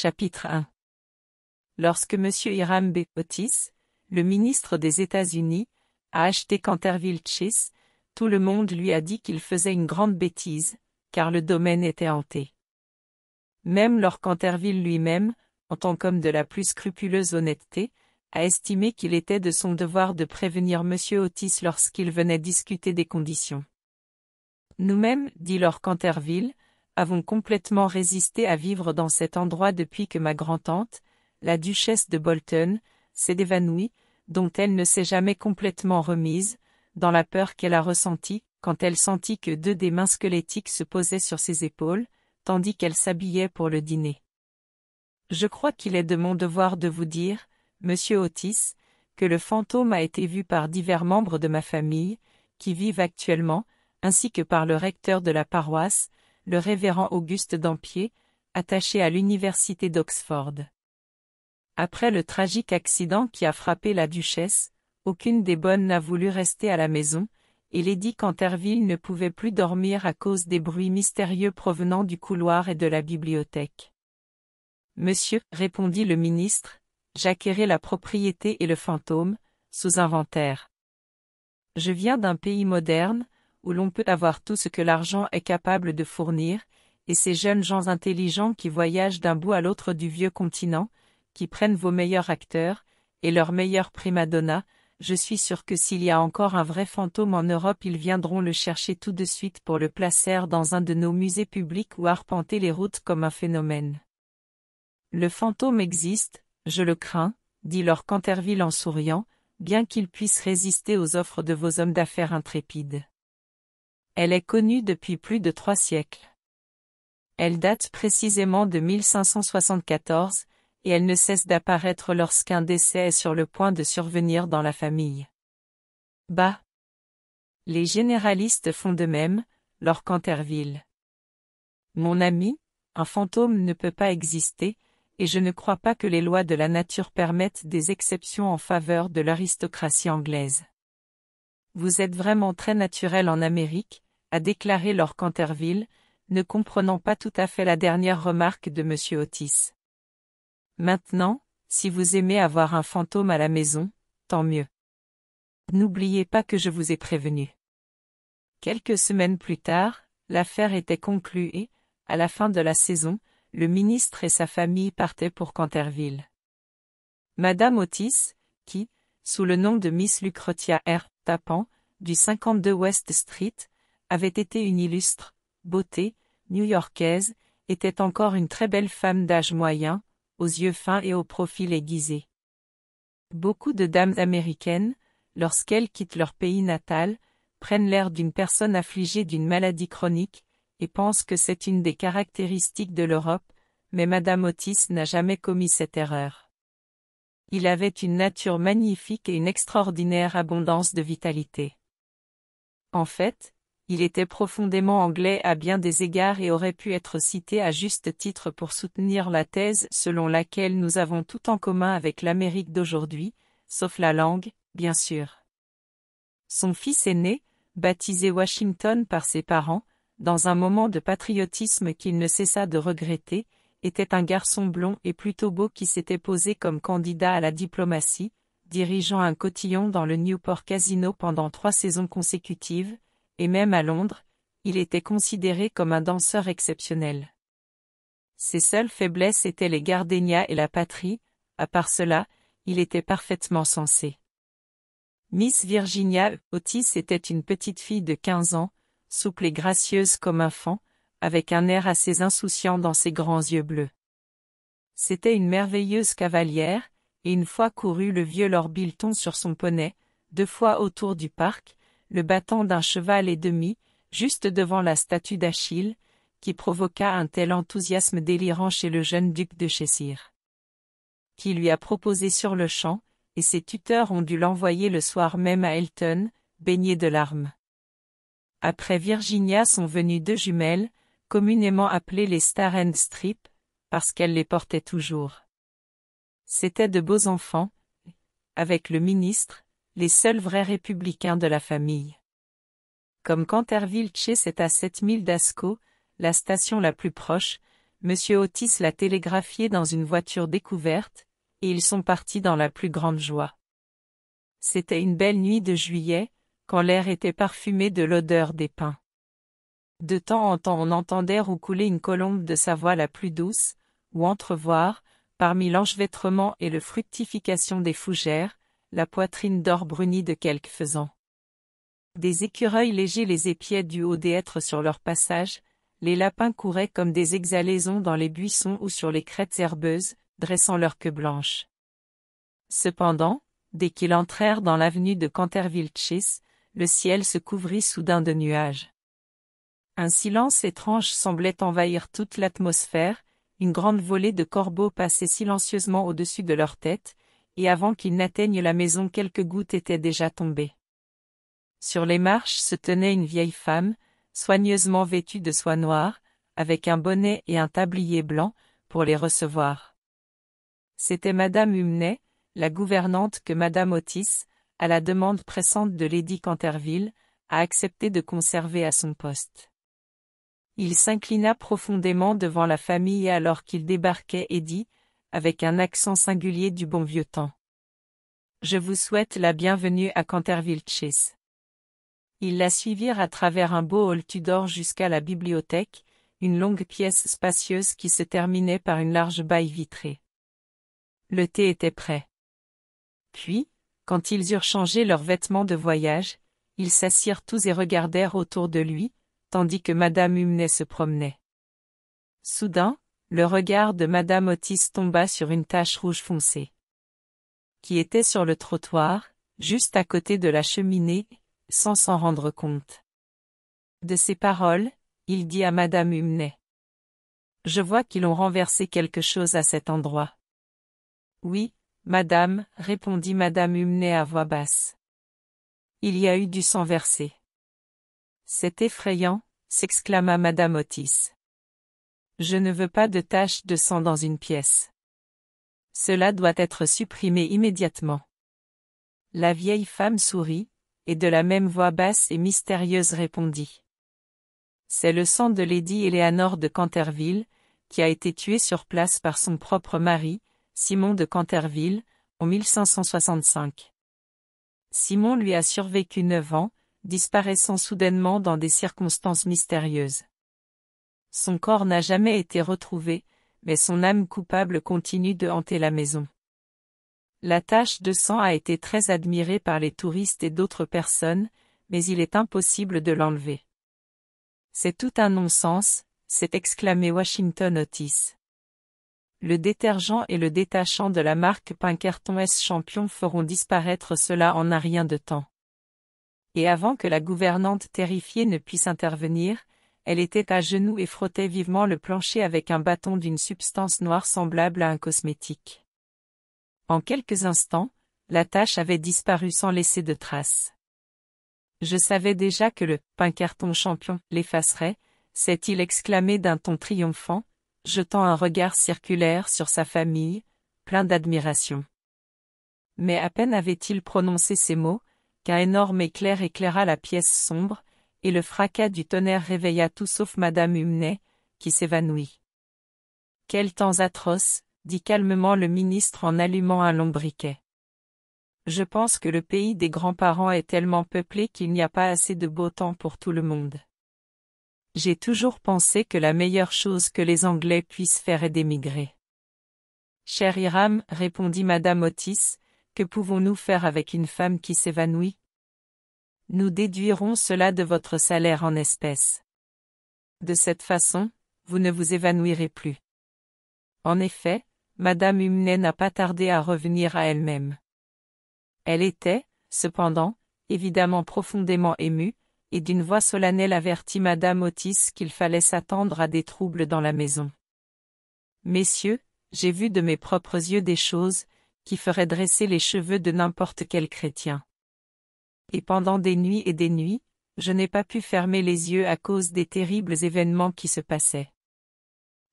Chapitre 1 Lorsque M. Hiram B. Otis, le ministre des États-Unis, a acheté Canterville Chase, tout le monde lui a dit qu'il faisait une grande bêtise, car le domaine était hanté. Même Lord Canterville lui-même, en tant qu'homme de la plus scrupuleuse honnêteté, a estimé qu'il était de son devoir de prévenir M. Otis lorsqu'il venait discuter des conditions. Nous-mêmes, dit Lord Canterville, avons complètement résisté à vivre dans cet endroit depuis que ma grand-tante, la duchesse de Bolton, s'est évanouie, dont elle ne s'est jamais complètement remise, dans la peur qu'elle a ressentie, quand elle sentit que deux des mains squelettiques se posaient sur ses épaules, tandis qu'elle s'habillait pour le dîner. Je crois qu'il est de mon devoir de vous dire, monsieur Otis, que le fantôme a été vu par divers membres de ma famille, qui vivent actuellement, ainsi que par le recteur de la paroisse, le révérend Auguste Dampier, attaché à l'université d'Oxford. Après le tragique accident qui a frappé la duchesse, aucune des bonnes n'a voulu rester à la maison, et Lady Canterville ne pouvait plus dormir à cause des bruits mystérieux provenant du couloir et de la bibliothèque. Monsieur, répondit le ministre, j'acquérai la propriété et le fantôme, sous inventaire. Je viens d'un pays moderne, où l'on peut avoir tout ce que l'argent est capable de fournir, et ces jeunes gens intelligents qui voyagent d'un bout à l'autre du vieux continent, qui prennent vos meilleurs acteurs, et leurs meilleurs prima donna, je suis sûr que s'il y a encore un vrai fantôme en Europe ils viendront le chercher tout de suite pour le placer dans un de nos musées publics ou arpenter les routes comme un phénomène. Le fantôme existe, je le crains, dit Lord Canterville en souriant, bien qu'il puisse résister aux offres de vos hommes d'affaires intrépides. Elle est connue depuis plus de trois siècles. Elle date précisément de 1574, et elle ne cesse d'apparaître lorsqu'un décès est sur le point de survenir dans la famille. Bah Les généralistes font de même, leur Canterville. Mon ami, un fantôme ne peut pas exister, et je ne crois pas que les lois de la nature permettent des exceptions en faveur de l'aristocratie anglaise. Vous êtes vraiment très naturel en Amérique, a déclaré Lord Canterville, ne comprenant pas tout à fait la dernière remarque de M. Otis. Maintenant, si vous aimez avoir un fantôme à la maison, tant mieux. N'oubliez pas que je vous ai prévenu. Quelques semaines plus tard, l'affaire était conclue et, à la fin de la saison, le ministre et sa famille partaient pour Canterville. Madame Otis, qui, sous le nom de Miss Lucretia R. Tapan, du 52 West Street, avait été une illustre, beauté, new-yorkaise, était encore une très belle femme d'âge moyen, aux yeux fins et au profil aiguisé. Beaucoup de dames américaines, lorsqu'elles quittent leur pays natal, prennent l'air d'une personne affligée d'une maladie chronique, et pensent que c'est une des caractéristiques de l'Europe, mais Madame Otis n'a jamais commis cette erreur. Il avait une nature magnifique et une extraordinaire abondance de vitalité. En fait, il était profondément anglais à bien des égards et aurait pu être cité à juste titre pour soutenir la thèse selon laquelle nous avons tout en commun avec l'Amérique d'aujourd'hui, sauf la langue, bien sûr. Son fils aîné, baptisé Washington par ses parents, dans un moment de patriotisme qu'il ne cessa de regretter, était un garçon blond et plutôt beau qui s'était posé comme candidat à la diplomatie, dirigeant un cotillon dans le Newport Casino pendant trois saisons consécutives, et même à Londres, il était considéré comme un danseur exceptionnel. Ses seules faiblesses étaient les gardénias et la patrie, à part cela, il était parfaitement sensé. Miss Virginia Otis était une petite fille de quinze ans, souple et gracieuse comme un fan, avec un air assez insouciant dans ses grands yeux bleus. C'était une merveilleuse cavalière, et une fois couru le vieux Lord Bilton sur son poney, deux fois autour du parc, le battant d'un cheval et demi, juste devant la statue d'Achille, qui provoqua un tel enthousiasme délirant chez le jeune duc de Chessire. Qui lui a proposé sur le champ, et ses tuteurs ont dû l'envoyer le soir même à Elton, baigné de larmes. Après Virginia sont venues deux jumelles, communément appelées les Star and Strip, parce qu'elles les portaient toujours. C'étaient de beaux enfants, avec le ministre, les seuls vrais républicains de la famille. Comme Canterville-Chase est à 7000 d'Asco, la station la plus proche, M. Otis l'a télégraphié dans une voiture découverte, et ils sont partis dans la plus grande joie. C'était une belle nuit de juillet, quand l'air était parfumé de l'odeur des pins. De temps en temps on entendait roucouler une colombe de sa voix la plus douce, ou entrevoir, parmi l'enchevêtrement et le fructification des fougères, la poitrine d'or brunie de quelque faisans. Des écureuils légers les épiaient du haut des hêtres sur leur passage, les lapins couraient comme des exhalaisons dans les buissons ou sur les crêtes herbeuses, dressant leur queue blanche. Cependant, dès qu'ils entrèrent dans l'avenue de canterville Canterville-Chis, le ciel se couvrit soudain de nuages. Un silence étrange semblait envahir toute l'atmosphère, une grande volée de corbeaux passait silencieusement au-dessus de leur tête, et avant qu'ils n'atteignent la maison quelques gouttes étaient déjà tombées. Sur les marches se tenait une vieille femme, soigneusement vêtue de soie noire, avec un bonnet et un tablier blanc, pour les recevoir. C'était madame Humney, la gouvernante que madame Otis, à la demande pressante de Lady Canterville, a accepté de conserver à son poste. Il s'inclina profondément devant la famille alors qu'il débarquait et dit, avec un accent singulier du bon vieux temps. Je vous souhaite la bienvenue à Canterville Chase. » Ils la suivirent à travers un beau hall Tudor jusqu'à la bibliothèque, une longue pièce spacieuse qui se terminait par une large baille vitrée. Le thé était prêt. Puis, quand ils eurent changé leurs vêtements de voyage, ils s'assirent tous et regardèrent autour de lui, tandis que madame Humney se promenait. Soudain, le regard de madame Otis tomba sur une tache rouge foncée. Qui était sur le trottoir, juste à côté de la cheminée, sans s'en rendre compte. De ces paroles, il dit à madame Humney. Je vois qu'ils ont renversé quelque chose à cet endroit. Oui, madame, répondit madame Humney à voix basse. Il y a eu du sang versé. C'est effrayant, s'exclama madame Otis. Je ne veux pas de taches de sang dans une pièce. Cela doit être supprimé immédiatement. La vieille femme sourit, et de la même voix basse et mystérieuse répondit. C'est le sang de Lady Eleanor de Canterville, qui a été tuée sur place par son propre mari, Simon de Canterville, en 1565. Simon lui a survécu neuf ans, disparaissant soudainement dans des circonstances mystérieuses. Son corps n'a jamais été retrouvé, mais son âme coupable continue de hanter la maison. La tache de sang a été très admirée par les touristes et d'autres personnes, mais il est impossible de l'enlever. C'est tout un non-sens, s'est exclamé Washington Otis. Le détergent et le détachant de la marque Pinkerton S Champion feront disparaître cela en un rien de temps. Et avant que la gouvernante terrifiée ne puisse intervenir, elle était à genoux et frottait vivement le plancher avec un bâton d'une substance noire semblable à un cosmétique. En quelques instants, la tâche avait disparu sans laisser de traces. Je savais déjà que le pain carton champion l'effacerait, s'est-il exclamé d'un ton triomphant, jetant un regard circulaire sur sa famille, plein d'admiration. Mais à peine avait-il prononcé ces mots, qu'un énorme éclair éclaira la pièce sombre, et le fracas du tonnerre réveilla tout sauf madame Humney, qui s'évanouit. Quel temps atroce, dit calmement le ministre en allumant un long briquet. Je pense que le pays des grands-parents est tellement peuplé qu'il n'y a pas assez de beau temps pour tout le monde. J'ai toujours pensé que la meilleure chose que les Anglais puissent faire est d'émigrer. Cher Iram, répondit madame Otis, que pouvons-nous faire avec une femme qui s'évanouit nous déduirons cela de votre salaire en espèces. De cette façon, vous ne vous évanouirez plus. En effet, Madame Humney n'a pas tardé à revenir à elle-même. Elle était, cependant, évidemment profondément émue, et d'une voix solennelle avertit Madame Otis qu'il fallait s'attendre à des troubles dans la maison. Messieurs, j'ai vu de mes propres yeux des choses, qui feraient dresser les cheveux de n'importe quel chrétien et pendant des nuits et des nuits, je n'ai pas pu fermer les yeux à cause des terribles événements qui se passaient.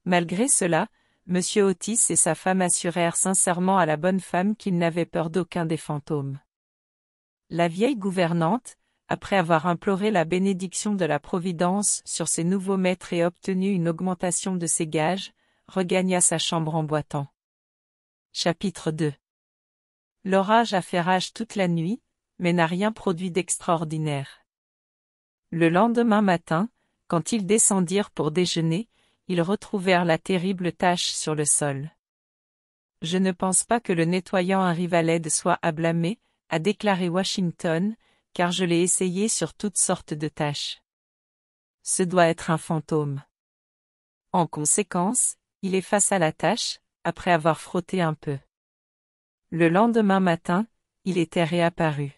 Malgré cela, M. Otis et sa femme assurèrent sincèrement à la bonne femme qu'ils n'avaient peur d'aucun des fantômes. La vieille gouvernante, après avoir imploré la bénédiction de la Providence sur ses nouveaux maîtres et obtenu une augmentation de ses gages, regagna sa chambre en boitant. Chapitre 2 L'orage a fait rage toute la nuit, mais n'a rien produit d'extraordinaire. Le lendemain matin, quand ils descendirent pour déjeuner, ils retrouvèrent la terrible tache sur le sol. Je ne pense pas que le nettoyant à l'aide soit à blâmer, a déclaré Washington, car je l'ai essayé sur toutes sortes de tâches. Ce doit être un fantôme. En conséquence, il à la tâche, après avoir frotté un peu. Le lendemain matin, il était réapparu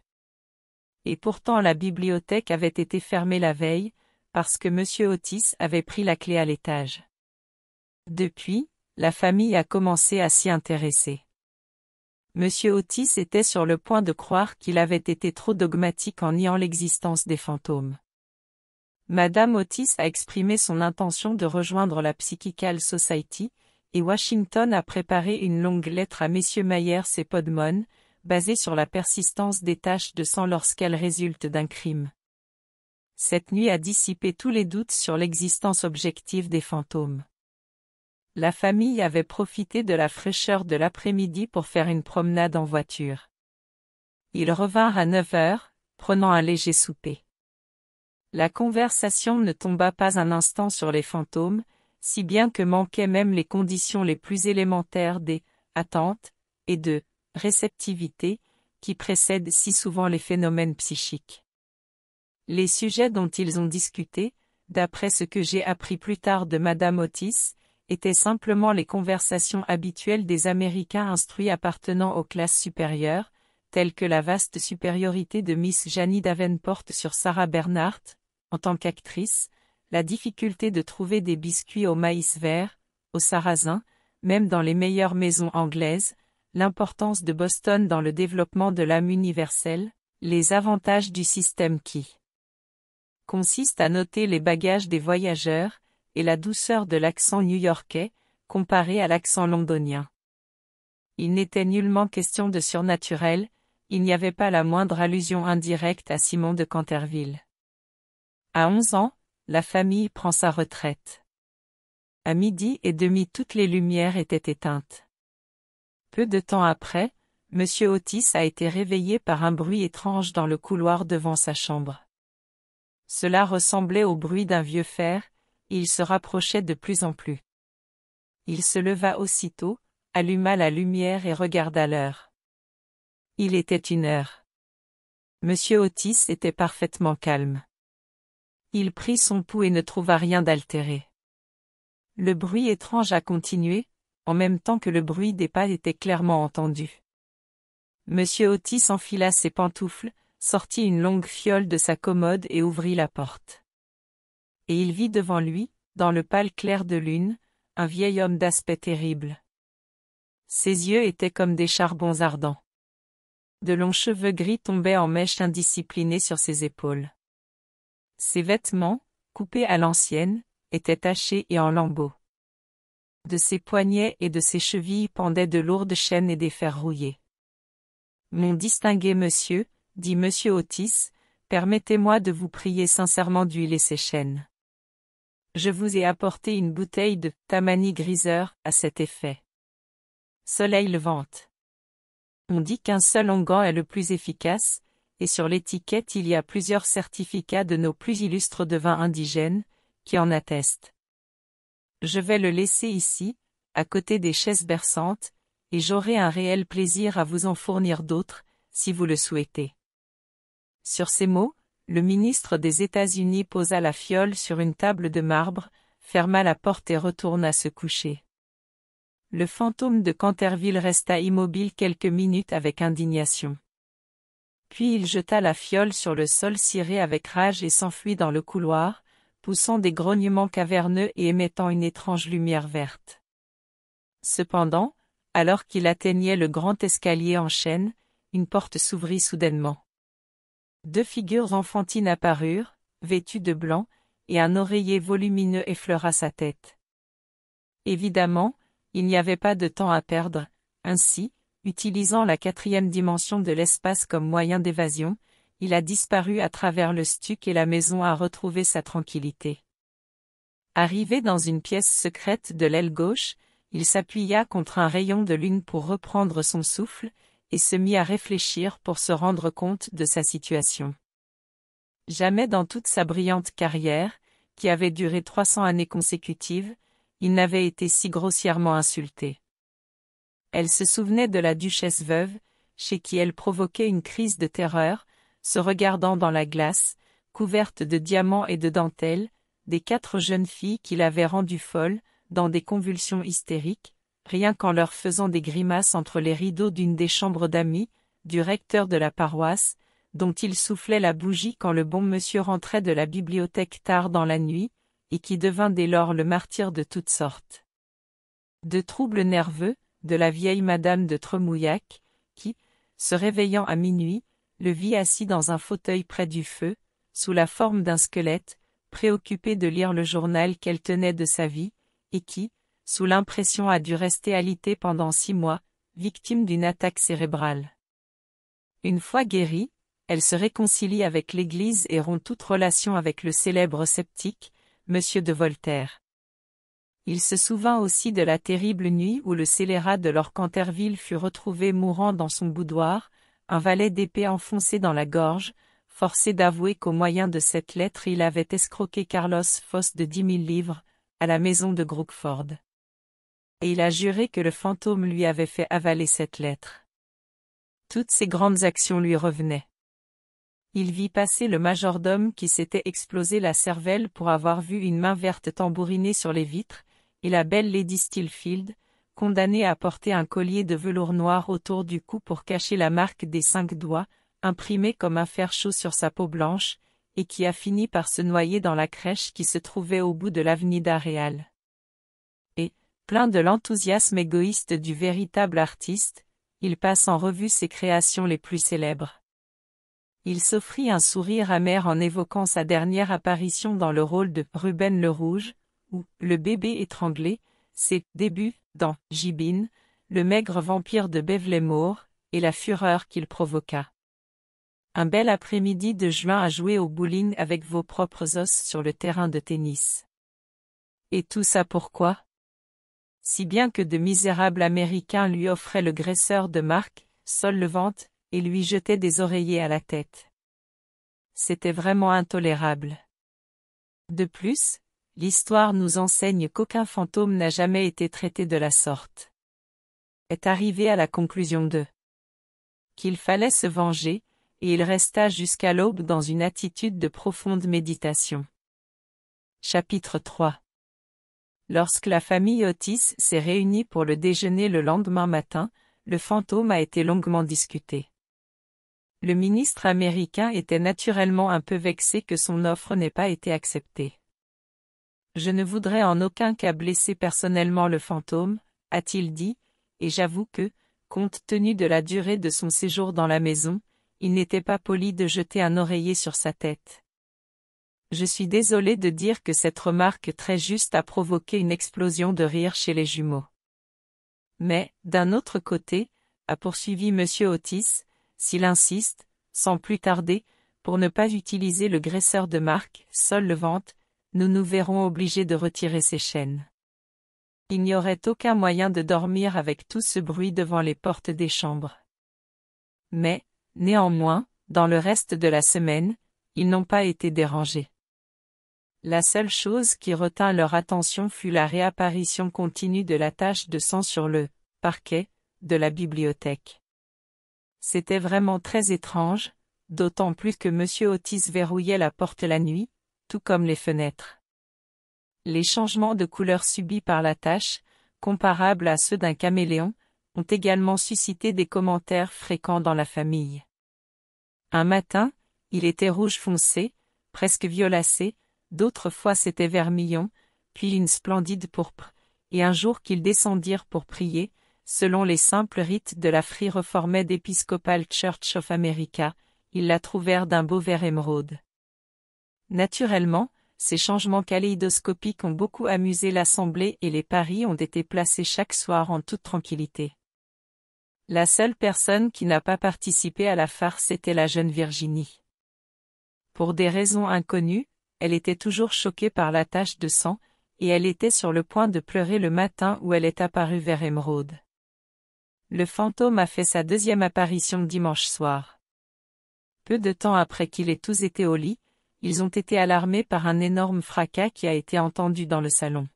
et pourtant la bibliothèque avait été fermée la veille, parce que M. Otis avait pris la clé à l'étage. Depuis, la famille a commencé à s'y intéresser. M. Otis était sur le point de croire qu'il avait été trop dogmatique en niant l'existence des fantômes. Madame Otis a exprimé son intention de rejoindre la Psychical Society, et Washington a préparé une longue lettre à M. Myers et Podmon, basée sur la persistance des taches de sang lorsqu'elles résultent d'un crime. Cette nuit a dissipé tous les doutes sur l'existence objective des fantômes. La famille avait profité de la fraîcheur de l'après-midi pour faire une promenade en voiture. Ils revinrent à 9 heures, prenant un léger souper. La conversation ne tomba pas un instant sur les fantômes, si bien que manquaient même les conditions les plus élémentaires des attentes et de réceptivité, qui précède si souvent les phénomènes psychiques. Les sujets dont ils ont discuté, d'après ce que j'ai appris plus tard de Madame Otis, étaient simplement les conversations habituelles des Américains instruits appartenant aux classes supérieures, telles que la vaste supériorité de Miss Janie Davenport sur Sarah Bernhardt, en tant qu'actrice, la difficulté de trouver des biscuits au maïs vert, au sarrasin, même dans les meilleures maisons anglaises, l'importance de Boston dans le développement de l'âme universelle, les avantages du système qui consiste à noter les bagages des voyageurs, et la douceur de l'accent new-yorkais, comparé à l'accent londonien. Il n'était nullement question de surnaturel, il n'y avait pas la moindre allusion indirecte à Simon de Canterville. À onze ans, la famille prend sa retraite. À midi et demi toutes les lumières étaient éteintes. Peu de temps après, M. Otis a été réveillé par un bruit étrange dans le couloir devant sa chambre. Cela ressemblait au bruit d'un vieux fer, il se rapprochait de plus en plus. Il se leva aussitôt, alluma la lumière et regarda l'heure. Il était une heure. M. Otis était parfaitement calme. Il prit son pouls et ne trouva rien d'altéré. Le bruit étrange a continué, en même temps que le bruit des pas était clairement entendu. Monsieur Otis enfila ses pantoufles, sortit une longue fiole de sa commode et ouvrit la porte. Et il vit devant lui, dans le pâle clair de lune, un vieil homme d'aspect terrible. Ses yeux étaient comme des charbons ardents. De longs cheveux gris tombaient en mèches indisciplinées sur ses épaules. Ses vêtements, coupés à l'ancienne, étaient tachés et en lambeaux. De ses poignets et de ses chevilles pendaient de lourdes chaînes et des fers rouillés. Mon distingué monsieur, dit monsieur Otis, permettez-moi de vous prier sincèrement d'huiler ces chaînes. Je vous ai apporté une bouteille de Tamani Griseur à cet effet. Soleil levant. On dit qu'un seul onguent est le plus efficace, et sur l'étiquette il y a plusieurs certificats de nos plus illustres devins indigènes, qui en attestent. Je vais le laisser ici, à côté des chaises berçantes, et j'aurai un réel plaisir à vous en fournir d'autres, si vous le souhaitez. Sur ces mots, le ministre des États-Unis posa la fiole sur une table de marbre, ferma la porte et retourna se coucher. Le fantôme de Canterville resta immobile quelques minutes avec indignation. Puis il jeta la fiole sur le sol ciré avec rage et s'enfuit dans le couloir, poussant des grognements caverneux et émettant une étrange lumière verte. Cependant, alors qu'il atteignait le grand escalier en chêne, une porte s'ouvrit soudainement. Deux figures enfantines apparurent, vêtues de blanc, et un oreiller volumineux effleura sa tête. Évidemment, il n'y avait pas de temps à perdre, ainsi, utilisant la quatrième dimension de l'espace comme moyen d'évasion, il a disparu à travers le stuc et la maison a retrouvé sa tranquillité. Arrivé dans une pièce secrète de l'aile gauche, il s'appuya contre un rayon de lune pour reprendre son souffle, et se mit à réfléchir pour se rendre compte de sa situation. Jamais dans toute sa brillante carrière, qui avait duré trois cents années consécutives, il n'avait été si grossièrement insulté. Elle se souvenait de la duchesse veuve, chez qui elle provoquait une crise de terreur, se regardant dans la glace, couverte de diamants et de dentelles, des quatre jeunes filles qui avait rendues folle, dans des convulsions hystériques, rien qu'en leur faisant des grimaces entre les rideaux d'une des chambres d'amis, du recteur de la paroisse, dont il soufflait la bougie quand le bon monsieur rentrait de la bibliothèque tard dans la nuit, et qui devint dès lors le martyr de toutes sortes. De troubles nerveux, de la vieille madame de Tremouillac, qui, se réveillant à minuit, le vit assis dans un fauteuil près du feu, sous la forme d'un squelette, préoccupé de lire le journal qu'elle tenait de sa vie, et qui, sous l'impression a dû rester alité pendant six mois, victime d'une attaque cérébrale. Une fois guérie, elle se réconcilie avec l'Église et rompt toute relation avec le célèbre sceptique, M. de Voltaire. Il se souvint aussi de la terrible nuit où le scélérat de Lord Canterville fut retrouvé mourant dans son boudoir, un valet d'épée enfoncé dans la gorge, forcé d'avouer qu'au moyen de cette lettre il avait escroqué Carlos Fosse de dix mille livres, à la maison de Grookford. Et il a juré que le fantôme lui avait fait avaler cette lettre. Toutes ses grandes actions lui revenaient. Il vit passer le majordome qui s'était explosé la cervelle pour avoir vu une main verte tambouriner sur les vitres, et la belle Lady Stilfield, condamné à porter un collier de velours noir autour du cou pour cacher la marque des cinq doigts, imprimée comme un fer chaud sur sa peau blanche, et qui a fini par se noyer dans la crèche qui se trouvait au bout de l'avenue d'Aréal. Et, plein de l'enthousiasme égoïste du véritable artiste, il passe en revue ses créations les plus célèbres. Il s'offrit un sourire amer en évoquant sa dernière apparition dans le rôle de Ruben le Rouge, ou Le bébé étranglé, ses débuts dans le maigre vampire de Beverly et la fureur qu'il provoqua. Un bel après-midi de juin à jouer au bowling avec vos propres os sur le terrain de tennis. Et tout ça pourquoi Si bien que de misérables Américains lui offraient le graisseur de marque, sol levante, et lui jetaient des oreillers à la tête. C'était vraiment intolérable. De plus, l'histoire nous enseigne qu'aucun fantôme n'a jamais été traité de la sorte. Est arrivé à la conclusion de qu'il fallait se venger, et il resta jusqu'à l'aube dans une attitude de profonde méditation. Chapitre 3 Lorsque la famille Otis s'est réunie pour le déjeuner le lendemain matin, le fantôme a été longuement discuté. Le ministre américain était naturellement un peu vexé que son offre n'ait pas été acceptée. Je ne voudrais en aucun cas blesser personnellement le fantôme, a-t-il dit, et j'avoue que, compte tenu de la durée de son séjour dans la maison, il n'était pas poli de jeter un oreiller sur sa tête. Je suis désolé de dire que cette remarque très juste a provoqué une explosion de rire chez les jumeaux. Mais, d'un autre côté, a poursuivi M. Otis, s'il insiste, sans plus tarder, pour ne pas utiliser le graisseur de marque, Sol le nous nous verrons obligés de retirer ces chaînes. Il n'y aurait aucun moyen de dormir avec tout ce bruit devant les portes des chambres. Mais, néanmoins, dans le reste de la semaine, ils n'ont pas été dérangés. La seule chose qui retint leur attention fut la réapparition continue de la tache de sang sur le parquet de la bibliothèque. C'était vraiment très étrange, d'autant plus que M. Otis verrouillait la porte la nuit, tout comme les fenêtres. Les changements de couleur subis par la tache, comparables à ceux d'un caméléon, ont également suscité des commentaires fréquents dans la famille. Un matin, il était rouge foncé, presque violacé, d'autres fois c'était vermillon, puis une splendide pourpre, et un jour qu'ils descendirent pour prier, selon les simples rites de la Free Reformed Episcopal Church of America, ils la trouvèrent d'un beau vert émeraude. Naturellement, ces changements kaléidoscopiques ont beaucoup amusé l'Assemblée et les paris ont été placés chaque soir en toute tranquillité. La seule personne qui n'a pas participé à la farce était la jeune Virginie. Pour des raisons inconnues, elle était toujours choquée par la tache de sang, et elle était sur le point de pleurer le matin où elle est apparue vers Émeraude. Le fantôme a fait sa deuxième apparition dimanche soir. Peu de temps après qu'il ait tous été au lit, ils ont été alarmés par un énorme fracas qui a été entendu dans le salon.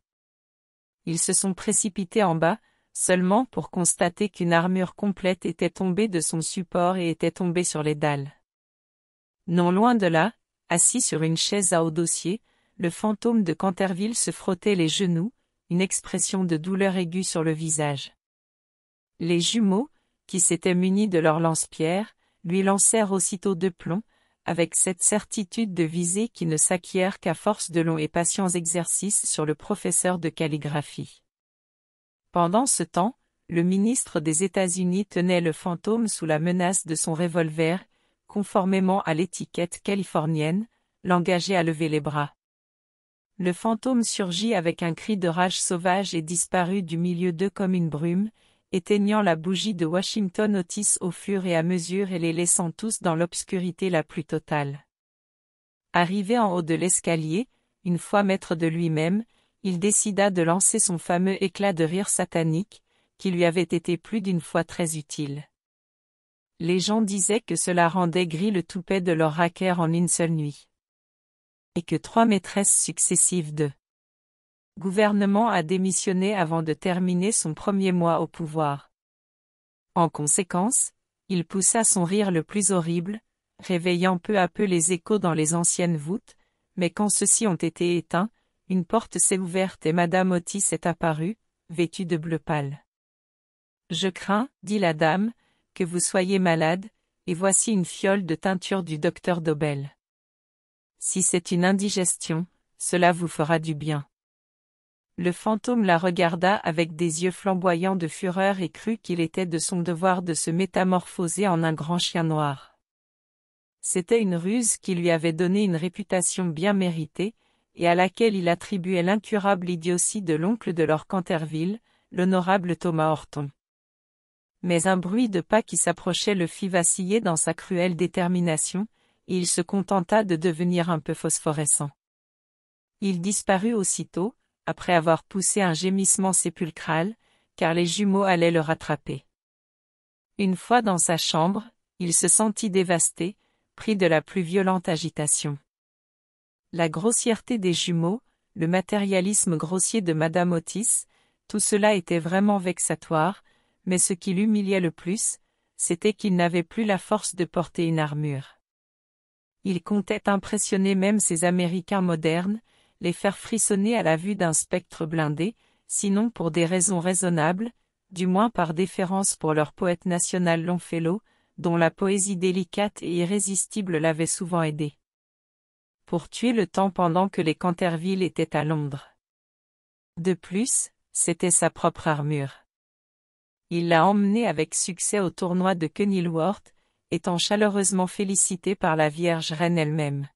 Ils se sont précipités en bas, seulement pour constater qu'une armure complète était tombée de son support et était tombée sur les dalles. Non loin de là, assis sur une chaise à haut dossier, le fantôme de Canterville se frottait les genoux, une expression de douleur aiguë sur le visage. Les jumeaux, qui s'étaient munis de leurs lance-pierres, lui lancèrent aussitôt deux plombs, avec cette certitude de visée qui ne s'acquiert qu'à force de longs et patients exercices sur le professeur de calligraphie. Pendant ce temps, le ministre des États-Unis tenait le fantôme sous la menace de son revolver, conformément à l'étiquette californienne, l'engageait à lever les bras. Le fantôme surgit avec un cri de rage sauvage et disparut du milieu d'eux comme une brume, éteignant la bougie de Washington Otis au fur et à mesure et les laissant tous dans l'obscurité la plus totale. Arrivé en haut de l'escalier, une fois maître de lui-même, il décida de lancer son fameux éclat de rire satanique, qui lui avait été plus d'une fois très utile. Les gens disaient que cela rendait gris le toupet de leur hacker en une seule nuit. Et que trois maîtresses successives de gouvernement a démissionné avant de terminer son premier mois au pouvoir. En conséquence, il poussa son rire le plus horrible, réveillant peu à peu les échos dans les anciennes voûtes, mais quand ceux-ci ont été éteints, une porte s'est ouverte et Madame Otis est apparue, vêtue de bleu pâle. Je crains, dit la dame, que vous soyez malade, et voici une fiole de teinture du docteur Dobell. Si c'est une indigestion, cela vous fera du bien. Le fantôme la regarda avec des yeux flamboyants de fureur et crut qu'il était de son devoir de se métamorphoser en un grand chien noir. C'était une ruse qui lui avait donné une réputation bien méritée, et à laquelle il attribuait l'incurable idiotie de l'oncle de Lord Canterville, l'honorable Thomas Horton. Mais un bruit de pas qui s'approchait le fit vaciller dans sa cruelle détermination, et il se contenta de devenir un peu phosphorescent. Il disparut aussitôt, après avoir poussé un gémissement sépulcral, car les jumeaux allaient le rattraper. Une fois dans sa chambre, il se sentit dévasté, pris de la plus violente agitation. La grossièreté des jumeaux, le matérialisme grossier de Madame Otis, tout cela était vraiment vexatoire, mais ce qui l'humiliait le plus, c'était qu'il n'avait plus la force de porter une armure. Il comptait impressionner même ces Américains modernes, les faire frissonner à la vue d'un spectre blindé, sinon pour des raisons raisonnables, du moins par déférence pour leur poète national Longfellow, dont la poésie délicate et irrésistible l'avait souvent aidé. Pour tuer le temps pendant que les Canterville étaient à Londres. De plus, c'était sa propre armure. Il l'a emmenée avec succès au tournoi de Kenilworth, étant chaleureusement félicité par la Vierge Reine elle-même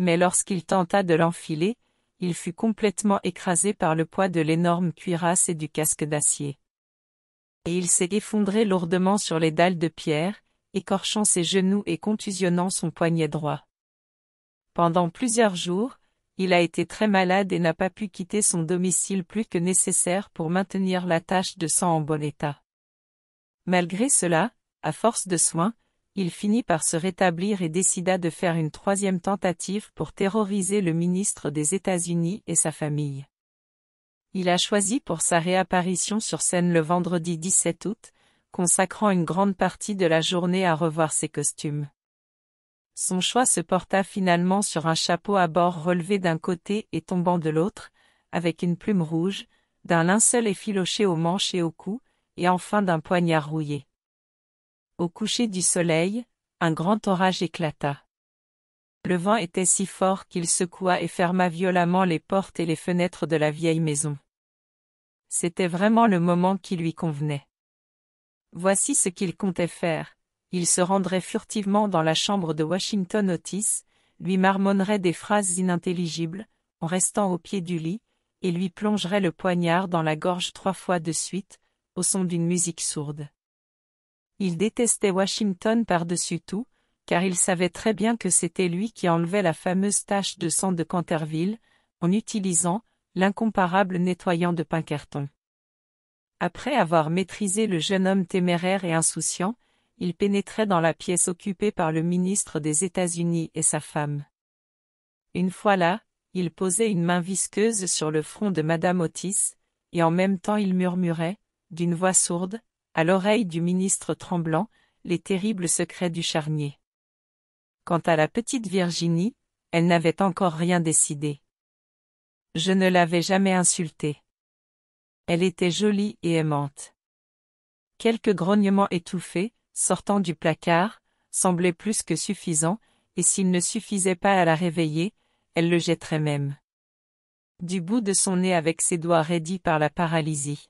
mais lorsqu'il tenta de l'enfiler, il fut complètement écrasé par le poids de l'énorme cuirasse et du casque d'acier. Et il s'est effondré lourdement sur les dalles de pierre, écorchant ses genoux et contusionnant son poignet droit. Pendant plusieurs jours, il a été très malade et n'a pas pu quitter son domicile plus que nécessaire pour maintenir la tâche de sang en bon état. Malgré cela, à force de soins, il finit par se rétablir et décida de faire une troisième tentative pour terroriser le ministre des États-Unis et sa famille. Il a choisi pour sa réapparition sur scène le vendredi 17 août, consacrant une grande partie de la journée à revoir ses costumes. Son choix se porta finalement sur un chapeau à bord relevé d'un côté et tombant de l'autre, avec une plume rouge, d'un linceul effiloché aux manches et au cou, et enfin d'un poignard rouillé. Au coucher du soleil, un grand orage éclata. Le vent était si fort qu'il secoua et ferma violemment les portes et les fenêtres de la vieille maison. C'était vraiment le moment qui lui convenait. Voici ce qu'il comptait faire. Il se rendrait furtivement dans la chambre de Washington Otis, lui marmonnerait des phrases inintelligibles, en restant au pied du lit, et lui plongerait le poignard dans la gorge trois fois de suite, au son d'une musique sourde. Il détestait Washington par-dessus tout, car il savait très bien que c'était lui qui enlevait la fameuse tache de sang de Canterville, en utilisant l'incomparable nettoyant de Pinkerton. Après avoir maîtrisé le jeune homme téméraire et insouciant, il pénétrait dans la pièce occupée par le ministre des États-Unis et sa femme. Une fois là, il posait une main visqueuse sur le front de Madame Otis, et en même temps il murmurait, d'une voix sourde, à l'oreille du ministre Tremblant, les terribles secrets du charnier. Quant à la petite Virginie, elle n'avait encore rien décidé. Je ne l'avais jamais insultée. Elle était jolie et aimante. Quelques grognements étouffés, sortant du placard, semblaient plus que suffisants, et s'il ne suffisait pas à la réveiller, elle le jetterait même. Du bout de son nez avec ses doigts raidis par la paralysie.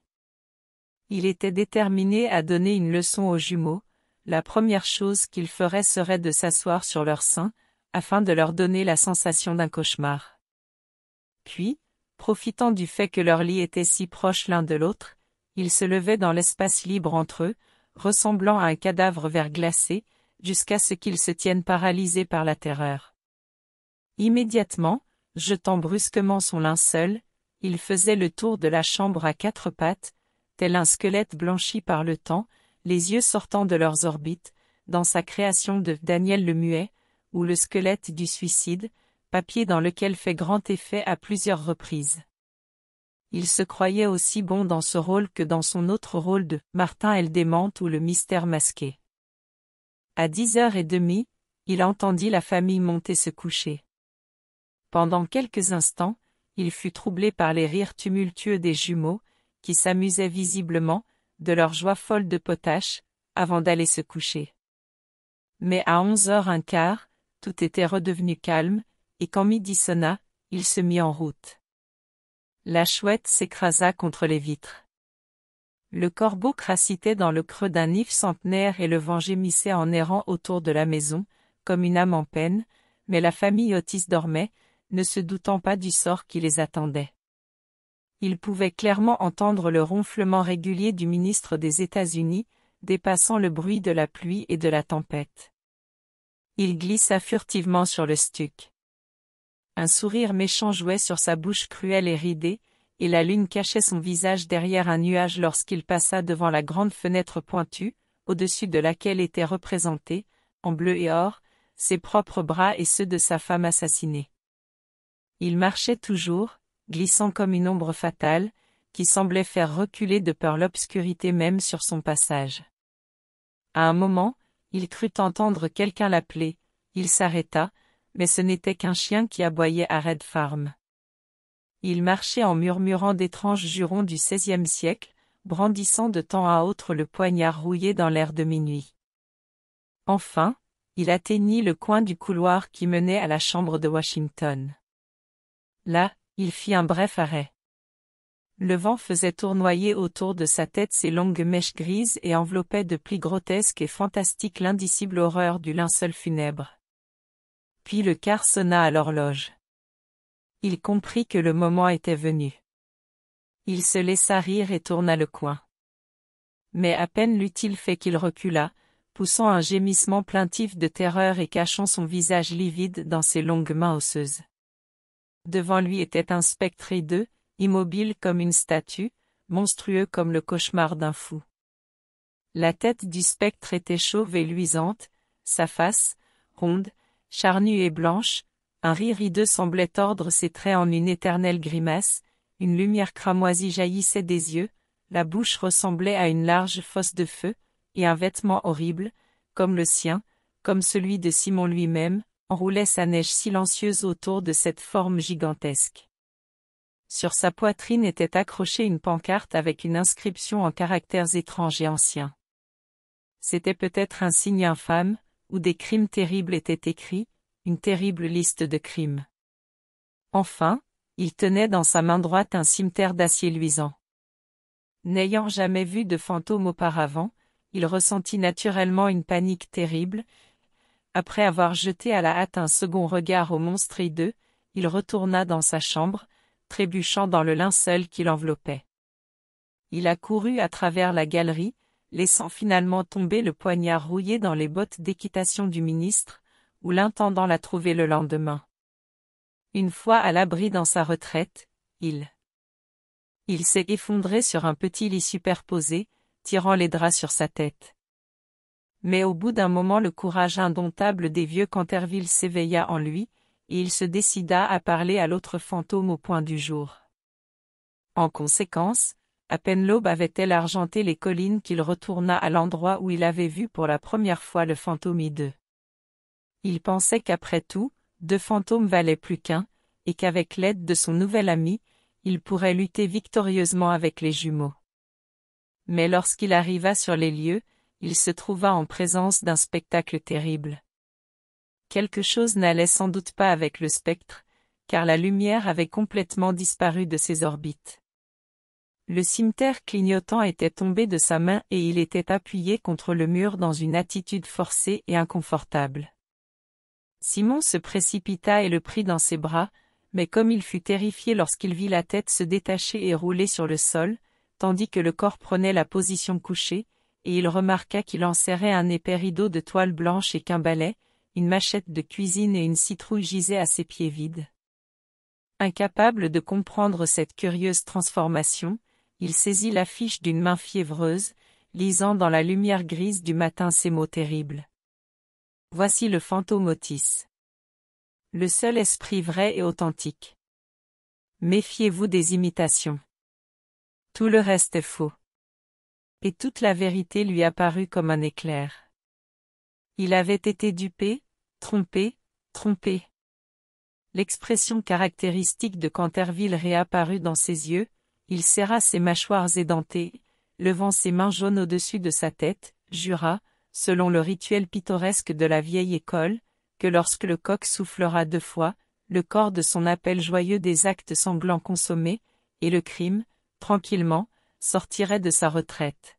Il était déterminé à donner une leçon aux jumeaux, la première chose qu'il ferait serait de s'asseoir sur leur sein, afin de leur donner la sensation d'un cauchemar. Puis, profitant du fait que leur lit était si proche l'un de l'autre, ils se levaient dans l'espace libre entre eux, ressemblant à un cadavre vert glacé, jusqu'à ce qu'ils se tiennent paralysés par la terreur. Immédiatement, jetant brusquement son linceul, il faisait le tour de la chambre à quatre pattes, tel un squelette blanchi par le temps, les yeux sortant de leurs orbites, dans sa création de Daniel le Muet, ou le squelette du suicide, papier dans lequel fait grand effet à plusieurs reprises. Il se croyait aussi bon dans ce rôle que dans son autre rôle de Martin Eldémente ou le mystère masqué. À dix heures et demie, il entendit la famille monter se coucher. Pendant quelques instants, il fut troublé par les rires tumultueux des jumeaux, qui s'amusaient visiblement, de leur joie folle de potache, avant d'aller se coucher. Mais à onze heures un quart, tout était redevenu calme, et quand midi sonna, il se mit en route. La chouette s'écrasa contre les vitres. Le corbeau crassitait dans le creux d'un if centenaire et le vent gémissait en errant autour de la maison, comme une âme en peine, mais la famille Otis dormait, ne se doutant pas du sort qui les attendait il pouvait clairement entendre le ronflement régulier du ministre des États-Unis, dépassant le bruit de la pluie et de la tempête. Il glissa furtivement sur le stuc. Un sourire méchant jouait sur sa bouche cruelle et ridée, et la lune cachait son visage derrière un nuage lorsqu'il passa devant la grande fenêtre pointue, au-dessus de laquelle étaient représentés, en bleu et or, ses propres bras et ceux de sa femme assassinée. Il marchait toujours, glissant comme une ombre fatale, qui semblait faire reculer de peur l'obscurité même sur son passage. À un moment, il crut entendre quelqu'un l'appeler, il s'arrêta, mais ce n'était qu'un chien qui aboyait à Red Farm. Il marchait en murmurant d'étranges jurons du XVIe siècle, brandissant de temps à autre le poignard rouillé dans l'air de minuit. Enfin, il atteignit le coin du couloir qui menait à la chambre de Washington. Là, il fit un bref arrêt. Le vent faisait tournoyer autour de sa tête ses longues mèches grises et enveloppait de plis grotesques et fantastiques l'indicible horreur du linceul funèbre. Puis le quart sonna à l'horloge. Il comprit que le moment était venu. Il se laissa rire et tourna le coin. Mais à peine l'eut-il fait qu'il recula, poussant un gémissement plaintif de terreur et cachant son visage livide dans ses longues mains osseuses. Devant lui était un spectre hideux, immobile comme une statue, monstrueux comme le cauchemar d'un fou. La tête du spectre était chauve et luisante, sa face, ronde, charnue et blanche, un rire hideux semblait tordre ses traits en une éternelle grimace, une lumière cramoisie jaillissait des yeux, la bouche ressemblait à une large fosse de feu, et un vêtement horrible, comme le sien, comme celui de Simon lui-même, enroulait sa neige silencieuse autour de cette forme gigantesque. Sur sa poitrine était accrochée une pancarte avec une inscription en caractères étranges et anciens. C'était peut-être un signe infâme, où des crimes terribles étaient écrits, une terrible liste de crimes. Enfin, il tenait dans sa main droite un cimetière d'acier luisant. N'ayant jamais vu de fantôme auparavant, il ressentit naturellement une panique terrible, après avoir jeté à la hâte un second regard au monstre hideux, il retourna dans sa chambre, trébuchant dans le linceul qui l'enveloppait. Il couru à travers la galerie, laissant finalement tomber le poignard rouillé dans les bottes d'équitation du ministre, où l'intendant l'a trouvé le lendemain. Une fois à l'abri dans sa retraite, il il s'est effondré sur un petit lit superposé, tirant les draps sur sa tête. Mais au bout d'un moment le courage indomptable des vieux Canterville s'éveilla en lui, et il se décida à parler à l'autre fantôme au point du jour. En conséquence, à peine l'aube avait-elle argenté les collines qu'il retourna à l'endroit où il avait vu pour la première fois le fantôme hideux. Il pensait qu'après tout, deux fantômes valaient plus qu'un, et qu'avec l'aide de son nouvel ami, il pourrait lutter victorieusement avec les jumeaux. Mais lorsqu'il arriva sur les lieux, il se trouva en présence d'un spectacle terrible. Quelque chose n'allait sans doute pas avec le spectre, car la lumière avait complètement disparu de ses orbites. Le cimetière clignotant était tombé de sa main et il était appuyé contre le mur dans une attitude forcée et inconfortable. Simon se précipita et le prit dans ses bras, mais comme il fut terrifié lorsqu'il vit la tête se détacher et rouler sur le sol, tandis que le corps prenait la position couchée, et il remarqua qu'il en serrait un épais rideau de toile blanche et qu'un balai, une machette de cuisine et une citrouille gisaient à ses pieds vides. Incapable de comprendre cette curieuse transformation, il saisit l'affiche d'une main fiévreuse, lisant dans la lumière grise du matin ces mots terribles. Voici le fantôme Otis. Le seul esprit vrai et authentique. Méfiez-vous des imitations. Tout le reste est faux et toute la vérité lui apparut comme un éclair. Il avait été dupé, trompé, trompé. L'expression caractéristique de Canterville réapparut dans ses yeux, il serra ses mâchoires édentées, levant ses mains jaunes au-dessus de sa tête, jura, selon le rituel pittoresque de la vieille école, que lorsque le coq soufflera deux fois, le corps de son appel joyeux des actes sanglants consommés, et le crime, tranquillement, sortirait de sa retraite.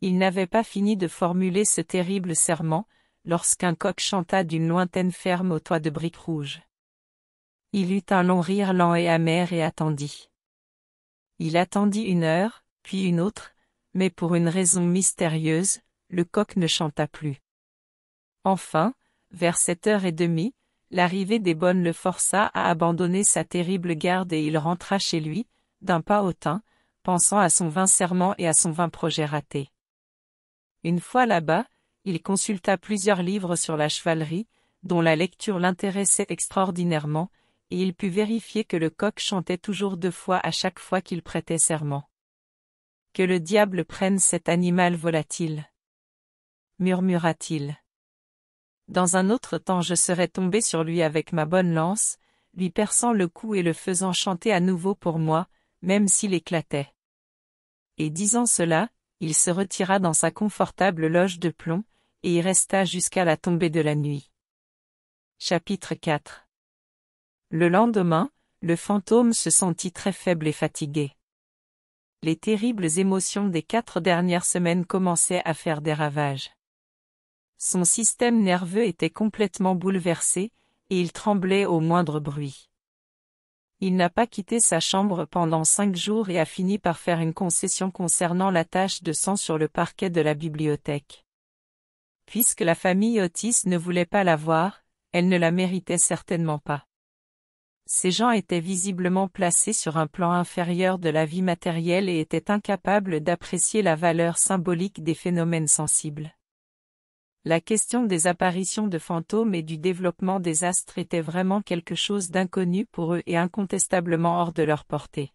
Il n'avait pas fini de formuler ce terrible serment, lorsqu'un coq chanta d'une lointaine ferme au toit de briques rouges. Il eut un long rire lent et amer et attendit. Il attendit une heure, puis une autre, mais pour une raison mystérieuse, le coq ne chanta plus. Enfin, vers sept heures et demie, l'arrivée des bonnes le força à abandonner sa terrible garde et il rentra chez lui, d'un pas hautain, pensant à son vain serment et à son vain projet raté. Une fois là-bas, il consulta plusieurs livres sur la chevalerie, dont la lecture l'intéressait extraordinairement, et il put vérifier que le coq chantait toujours deux fois à chaque fois qu'il prêtait serment. Que le diable prenne cet animal volatile murmura-t-il. Dans un autre temps je serais tombé sur lui avec ma bonne lance, lui perçant le cou et le faisant chanter à nouveau pour moi, même s'il éclatait et disant cela, il se retira dans sa confortable loge de plomb, et y resta jusqu'à la tombée de la nuit. Chapitre 4 Le lendemain, le fantôme se sentit très faible et fatigué. Les terribles émotions des quatre dernières semaines commençaient à faire des ravages. Son système nerveux était complètement bouleversé, et il tremblait au moindre bruit. Il n'a pas quitté sa chambre pendant cinq jours et a fini par faire une concession concernant la tache de sang sur le parquet de la bibliothèque. Puisque la famille Otis ne voulait pas la voir, elle ne la méritait certainement pas. Ces gens étaient visiblement placés sur un plan inférieur de la vie matérielle et étaient incapables d'apprécier la valeur symbolique des phénomènes sensibles. La question des apparitions de fantômes et du développement des astres était vraiment quelque chose d'inconnu pour eux et incontestablement hors de leur portée.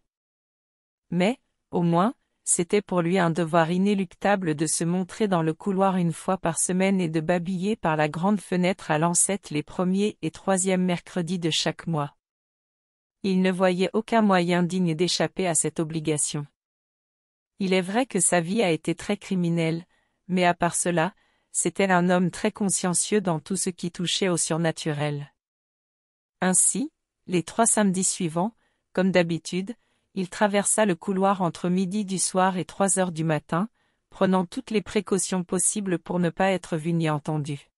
Mais, au moins, c'était pour lui un devoir inéluctable de se montrer dans le couloir une fois par semaine et de babiller par la grande fenêtre à lancette les premiers et troisièmes mercredis de chaque mois. Il ne voyait aucun moyen digne d'échapper à cette obligation. Il est vrai que sa vie a été très criminelle, mais à part cela, c'était un homme très consciencieux dans tout ce qui touchait au surnaturel. Ainsi, les trois samedis suivants, comme d'habitude, il traversa le couloir entre midi du soir et trois heures du matin, prenant toutes les précautions possibles pour ne pas être vu ni entendu.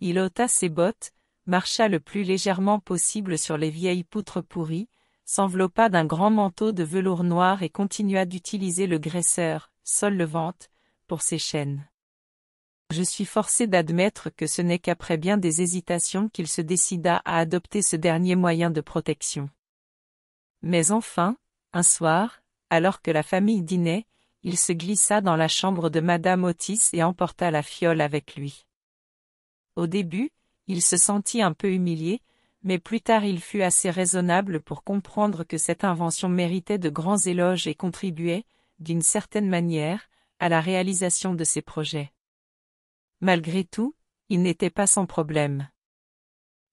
Il ôta ses bottes, marcha le plus légèrement possible sur les vieilles poutres pourries, s'enveloppa d'un grand manteau de velours noir et continua d'utiliser le graisseur, sol levante, pour ses chaînes. Je suis forcé d'admettre que ce n'est qu'après bien des hésitations qu'il se décida à adopter ce dernier moyen de protection. Mais enfin, un soir, alors que la famille dînait, il se glissa dans la chambre de madame Otis et emporta la fiole avec lui. Au début, il se sentit un peu humilié, mais plus tard il fut assez raisonnable pour comprendre que cette invention méritait de grands éloges et contribuait, d'une certaine manière, à la réalisation de ses projets. Malgré tout, il n'était pas sans problème.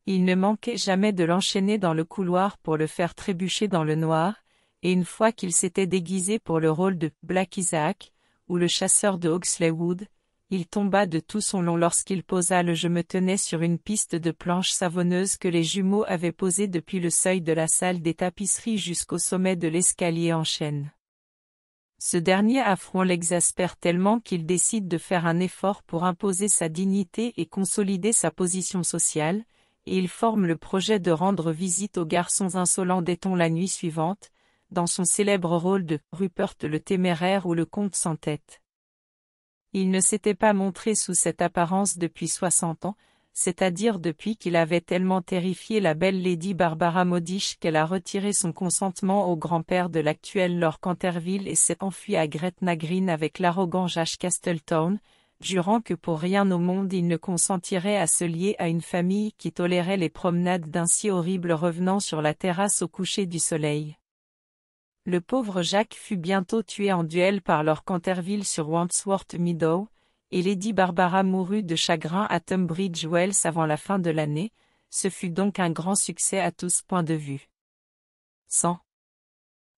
Il ne manquait jamais de l'enchaîner dans le couloir pour le faire trébucher dans le noir, et une fois qu'il s'était déguisé pour le rôle de Black Isaac, ou le chasseur de Wood, il tomba de tout son long lorsqu'il posa le Je me tenais sur une piste de planches savonneuses que les jumeaux avaient posée depuis le seuil de la salle des tapisseries jusqu'au sommet de l'escalier en chêne. Ce dernier affront l'exaspère tellement qu'il décide de faire un effort pour imposer sa dignité et consolider sa position sociale, et il forme le projet de rendre visite aux garçons insolents d'Eton la nuit suivante, dans son célèbre rôle de Rupert le téméraire ou le comte sans tête. Il ne s'était pas montré sous cette apparence depuis soixante ans, c'est-à-dire depuis qu'il avait tellement terrifié la belle Lady Barbara Modish qu'elle a retiré son consentement au grand-père de l'actuel Lord Canterville et s'est enfui à Gretna Green avec l'arrogant Jash Castletown, jurant que pour rien au monde il ne consentirait à se lier à une famille qui tolérait les promenades d'un si horrible revenant sur la terrasse au coucher du soleil. Le pauvre Jacques fut bientôt tué en duel par Lord Canterville sur Wandsworth Meadow, et Lady Barbara mourut de chagrin à Tunbridge Wells avant la fin de l'année, ce fut donc un grand succès à tous points de vue. 100.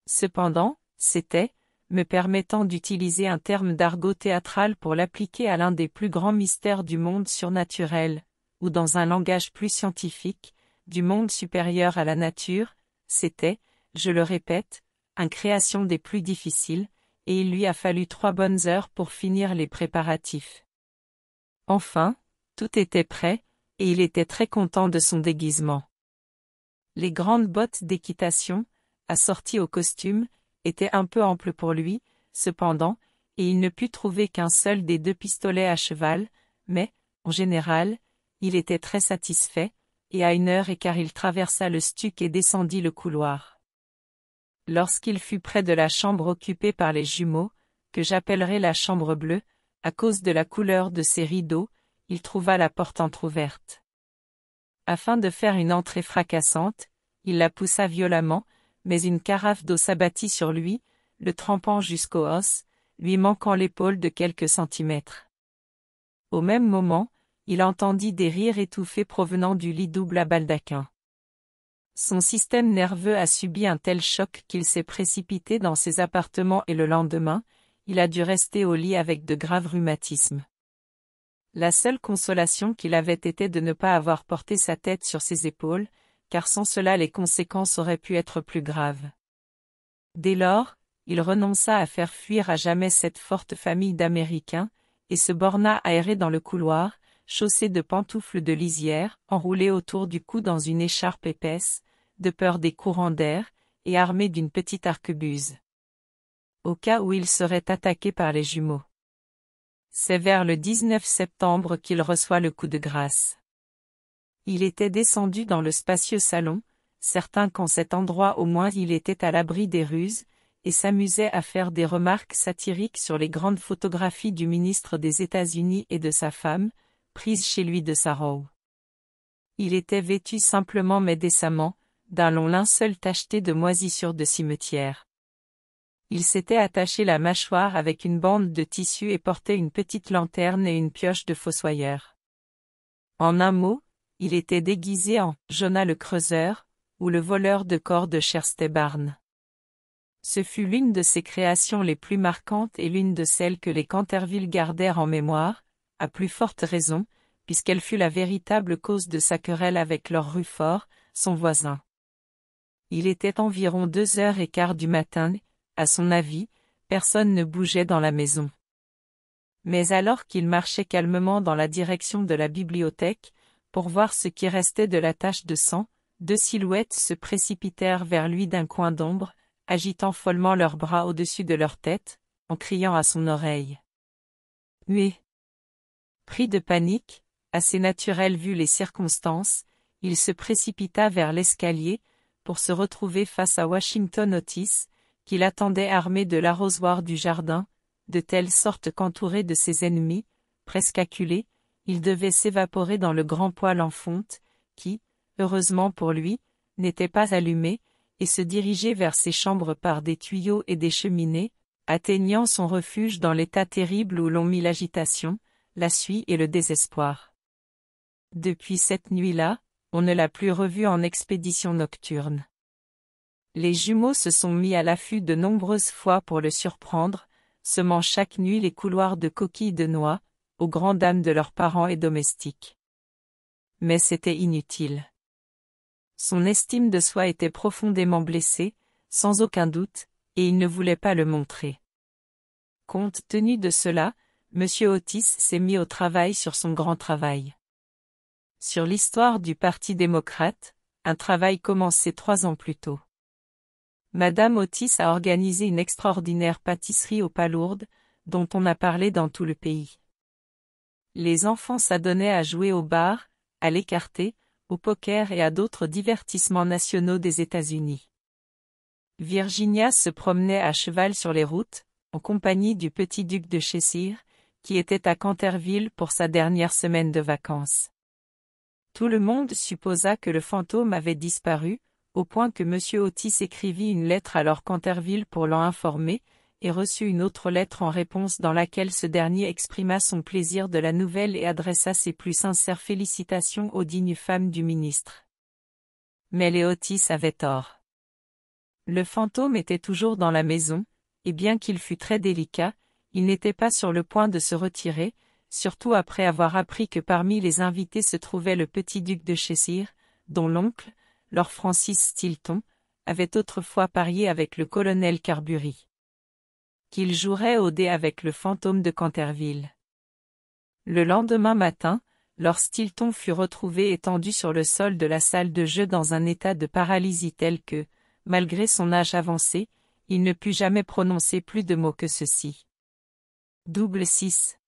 Cependant, c'était, me permettant d'utiliser un terme d'argot théâtral pour l'appliquer à l'un des plus grands mystères du monde surnaturel, ou dans un langage plus scientifique, du monde supérieur à la nature, c'était, je le répète, un création des plus difficiles, et il lui a fallu trois bonnes heures pour finir les préparatifs. Enfin, tout était prêt, et il était très content de son déguisement. Les grandes bottes d'équitation, assorties au costume, étaient un peu amples pour lui, cependant, et il ne put trouver qu'un seul des deux pistolets à cheval, mais, en général, il était très satisfait, et à une heure et quart il traversa le stuc et descendit le couloir lorsqu'il fut près de la chambre occupée par les jumeaux, que j'appellerai la chambre bleue, à cause de la couleur de ses rideaux, il trouva la porte entr'ouverte. Afin de faire une entrée fracassante, il la poussa violemment, mais une carafe d'eau s'abattit sur lui, le trempant jusqu'aux os, lui manquant l'épaule de quelques centimètres. Au même moment, il entendit des rires étouffés provenant du lit double à baldaquin. Son système nerveux a subi un tel choc qu'il s'est précipité dans ses appartements et le lendemain, il a dû rester au lit avec de graves rhumatismes. La seule consolation qu'il avait été de ne pas avoir porté sa tête sur ses épaules, car sans cela les conséquences auraient pu être plus graves. Dès lors, il renonça à faire fuir à jamais cette forte famille d'Américains, et se borna à errer dans le couloir, chaussé de pantoufles de lisière, enroulé autour du cou dans une écharpe épaisse, de peur des courants d'air, et armé d'une petite arquebuse. Au cas où il serait attaqué par les jumeaux. C'est vers le 19 septembre qu'il reçoit le coup de grâce. Il était descendu dans le spacieux salon, certain qu'en cet endroit au moins il était à l'abri des ruses, et s'amusait à faire des remarques satiriques sur les grandes photographies du ministre des États-Unis et de sa femme, prises chez lui de Sarrow. Il était vêtu simplement mais décemment, d'un long linceul tacheté de moisissures de cimetière. Il s'était attaché la mâchoire avec une bande de tissu et portait une petite lanterne et une pioche de fossoyeur. En un mot, il était déguisé en « Jonah le creuseur » ou le voleur de corps de Barn. Ce fut l'une de ses créations les plus marquantes et l'une de celles que les Canterville gardèrent en mémoire, à plus forte raison, puisqu'elle fut la véritable cause de sa querelle avec leur fort, son voisin. Il était environ deux heures et quart du matin, à son avis, personne ne bougeait dans la maison. Mais alors qu'il marchait calmement dans la direction de la bibliothèque, pour voir ce qui restait de la tache de sang, deux silhouettes se précipitèrent vers lui d'un coin d'ombre, agitant follement leurs bras au-dessus de leur tête, en criant à son oreille. Oui. Pris de panique, assez naturel vu les circonstances, il se précipita vers l'escalier, pour se retrouver face à Washington Otis, qui l'attendait armé de l'arrosoir du jardin, de telle sorte qu'entouré de ses ennemis, presque acculé, il devait s'évaporer dans le grand poêle en fonte, qui, heureusement pour lui, n'était pas allumé, et se diriger vers ses chambres par des tuyaux et des cheminées, atteignant son refuge dans l'état terrible où l'on mit l'agitation, la suie et le désespoir. Depuis cette nuit-là, on ne l'a plus revu en expédition nocturne. Les jumeaux se sont mis à l'affût de nombreuses fois pour le surprendre, semant chaque nuit les couloirs de coquilles de noix, aux grandes dames de leurs parents et domestiques. Mais c'était inutile. Son estime de soi était profondément blessée, sans aucun doute, et il ne voulait pas le montrer. Compte tenu de cela, M. Otis s'est mis au travail sur son grand travail sur l'histoire du Parti démocrate, un travail commencé trois ans plus tôt. Madame Otis a organisé une extraordinaire pâtisserie aux palourdes, dont on a parlé dans tout le pays. Les enfants s'adonnaient à jouer au bar, à l'écarté, au poker et à d'autres divertissements nationaux des États-Unis. Virginia se promenait à cheval sur les routes, en compagnie du petit duc de Cheshire, qui était à Canterville pour sa dernière semaine de vacances. Tout le monde supposa que le fantôme avait disparu, au point que M. Otis écrivit une lettre à Lord Canterville pour l'en informer, et reçut une autre lettre en réponse dans laquelle ce dernier exprima son plaisir de la nouvelle et adressa ses plus sincères félicitations aux dignes femmes du ministre. Mais les Otis avaient tort. Le fantôme était toujours dans la maison, et bien qu'il fût très délicat, il n'était pas sur le point de se retirer, surtout après avoir appris que parmi les invités se trouvait le petit duc de Cheshire, dont l'oncle, Lord Francis Stilton, avait autrefois parié avec le colonel Carbury. Qu'il jouerait au dé avec le fantôme de Canterville. Le lendemain matin, Lord Stilton fut retrouvé étendu sur le sol de la salle de jeu dans un état de paralysie tel que, malgré son âge avancé, il ne put jamais prononcer plus de mots que ceci. Double 6.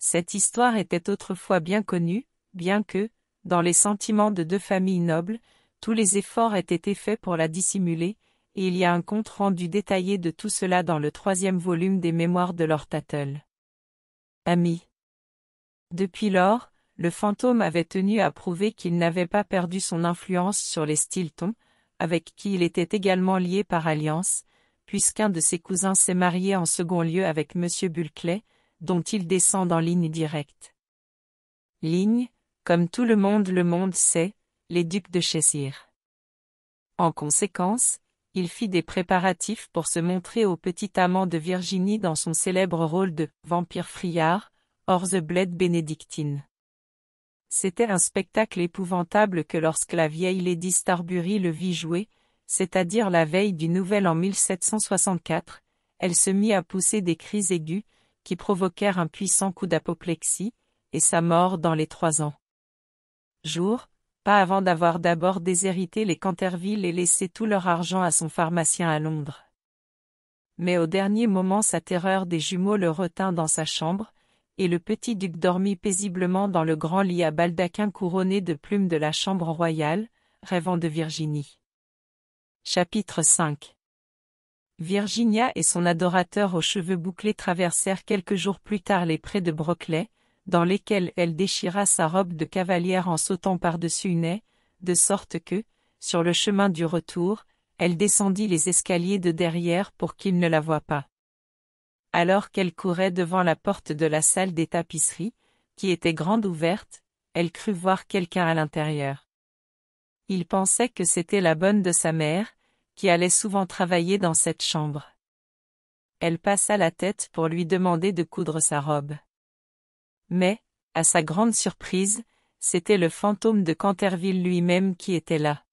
Cette histoire était autrefois bien connue, bien que, dans les sentiments de deux familles nobles, tous les efforts aient été faits pour la dissimuler, et il y a un compte-rendu détaillé de tout cela dans le troisième volume des Mémoires de Lord Tattle. Ami. Depuis lors, le fantôme avait tenu à prouver qu'il n'avait pas perdu son influence sur les Stilton, avec qui il était également lié par alliance, puisqu'un de ses cousins s'est marié en second lieu avec M dont il descend en ligne directe. Ligne, comme tout le monde le monde sait, les ducs de Cheshire. En conséquence, il fit des préparatifs pour se montrer au petit amant de Virginie dans son célèbre rôle de « vampire friard » hors The bled Bénédictine. C'était un spectacle épouvantable que lorsque la vieille Lady Starbury le vit jouer, c'est-à-dire la veille du nouvel en 1764, elle se mit à pousser des cris aigus, qui provoquèrent un puissant coup d'apoplexie, et sa mort dans les trois ans. Jour, pas avant d'avoir d'abord déshérité les Canterville et laissé tout leur argent à son pharmacien à Londres. Mais au dernier moment sa terreur des jumeaux le retint dans sa chambre, et le petit duc dormit paisiblement dans le grand lit à baldaquin couronné de plumes de la chambre royale, rêvant de Virginie. Chapitre 5 Virginia et son adorateur aux cheveux bouclés traversèrent quelques jours plus tard les prés de Brockley, dans lesquels elle déchira sa robe de cavalière en sautant par-dessus une haie, de sorte que, sur le chemin du retour, elle descendit les escaliers de derrière pour qu'il ne la voie pas. Alors qu'elle courait devant la porte de la salle des tapisseries, qui était grande ouverte, elle crut voir quelqu'un à l'intérieur. Il pensait que c'était la bonne de sa mère, qui allait souvent travailler dans cette chambre. Elle passa la tête pour lui demander de coudre sa robe. Mais, à sa grande surprise, c'était le fantôme de Canterville lui-même qui était là.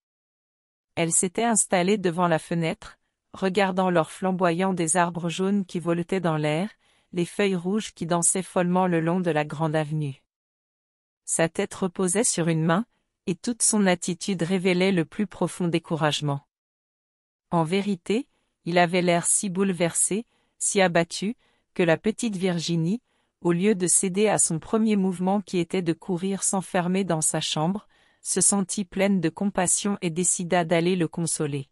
Elle s'était installée devant la fenêtre, regardant l'or flamboyant des arbres jaunes qui voletaient dans l'air, les feuilles rouges qui dansaient follement le long de la grande avenue. Sa tête reposait sur une main, et toute son attitude révélait le plus profond découragement. En vérité, il avait l'air si bouleversé, si abattu, que la petite Virginie, au lieu de céder à son premier mouvement qui était de courir s'enfermer dans sa chambre, se sentit pleine de compassion et décida d'aller le consoler.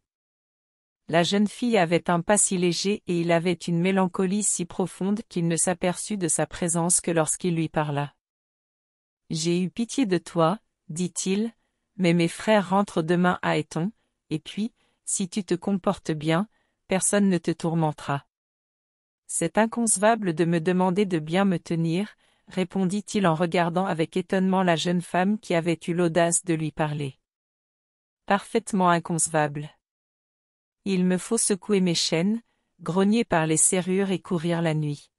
La jeune fille avait un pas si léger et il avait une mélancolie si profonde qu'il ne s'aperçut de sa présence que lorsqu'il lui parla. J'ai eu pitié de toi, dit-il, mais mes frères rentrent demain à Eton, et puis, si tu te comportes bien, personne ne te tourmentera. C'est inconcevable de me demander de bien me tenir, répondit-il en regardant avec étonnement la jeune femme qui avait eu l'audace de lui parler. Parfaitement inconcevable. Il me faut secouer mes chaînes, grogner par les serrures et courir la nuit.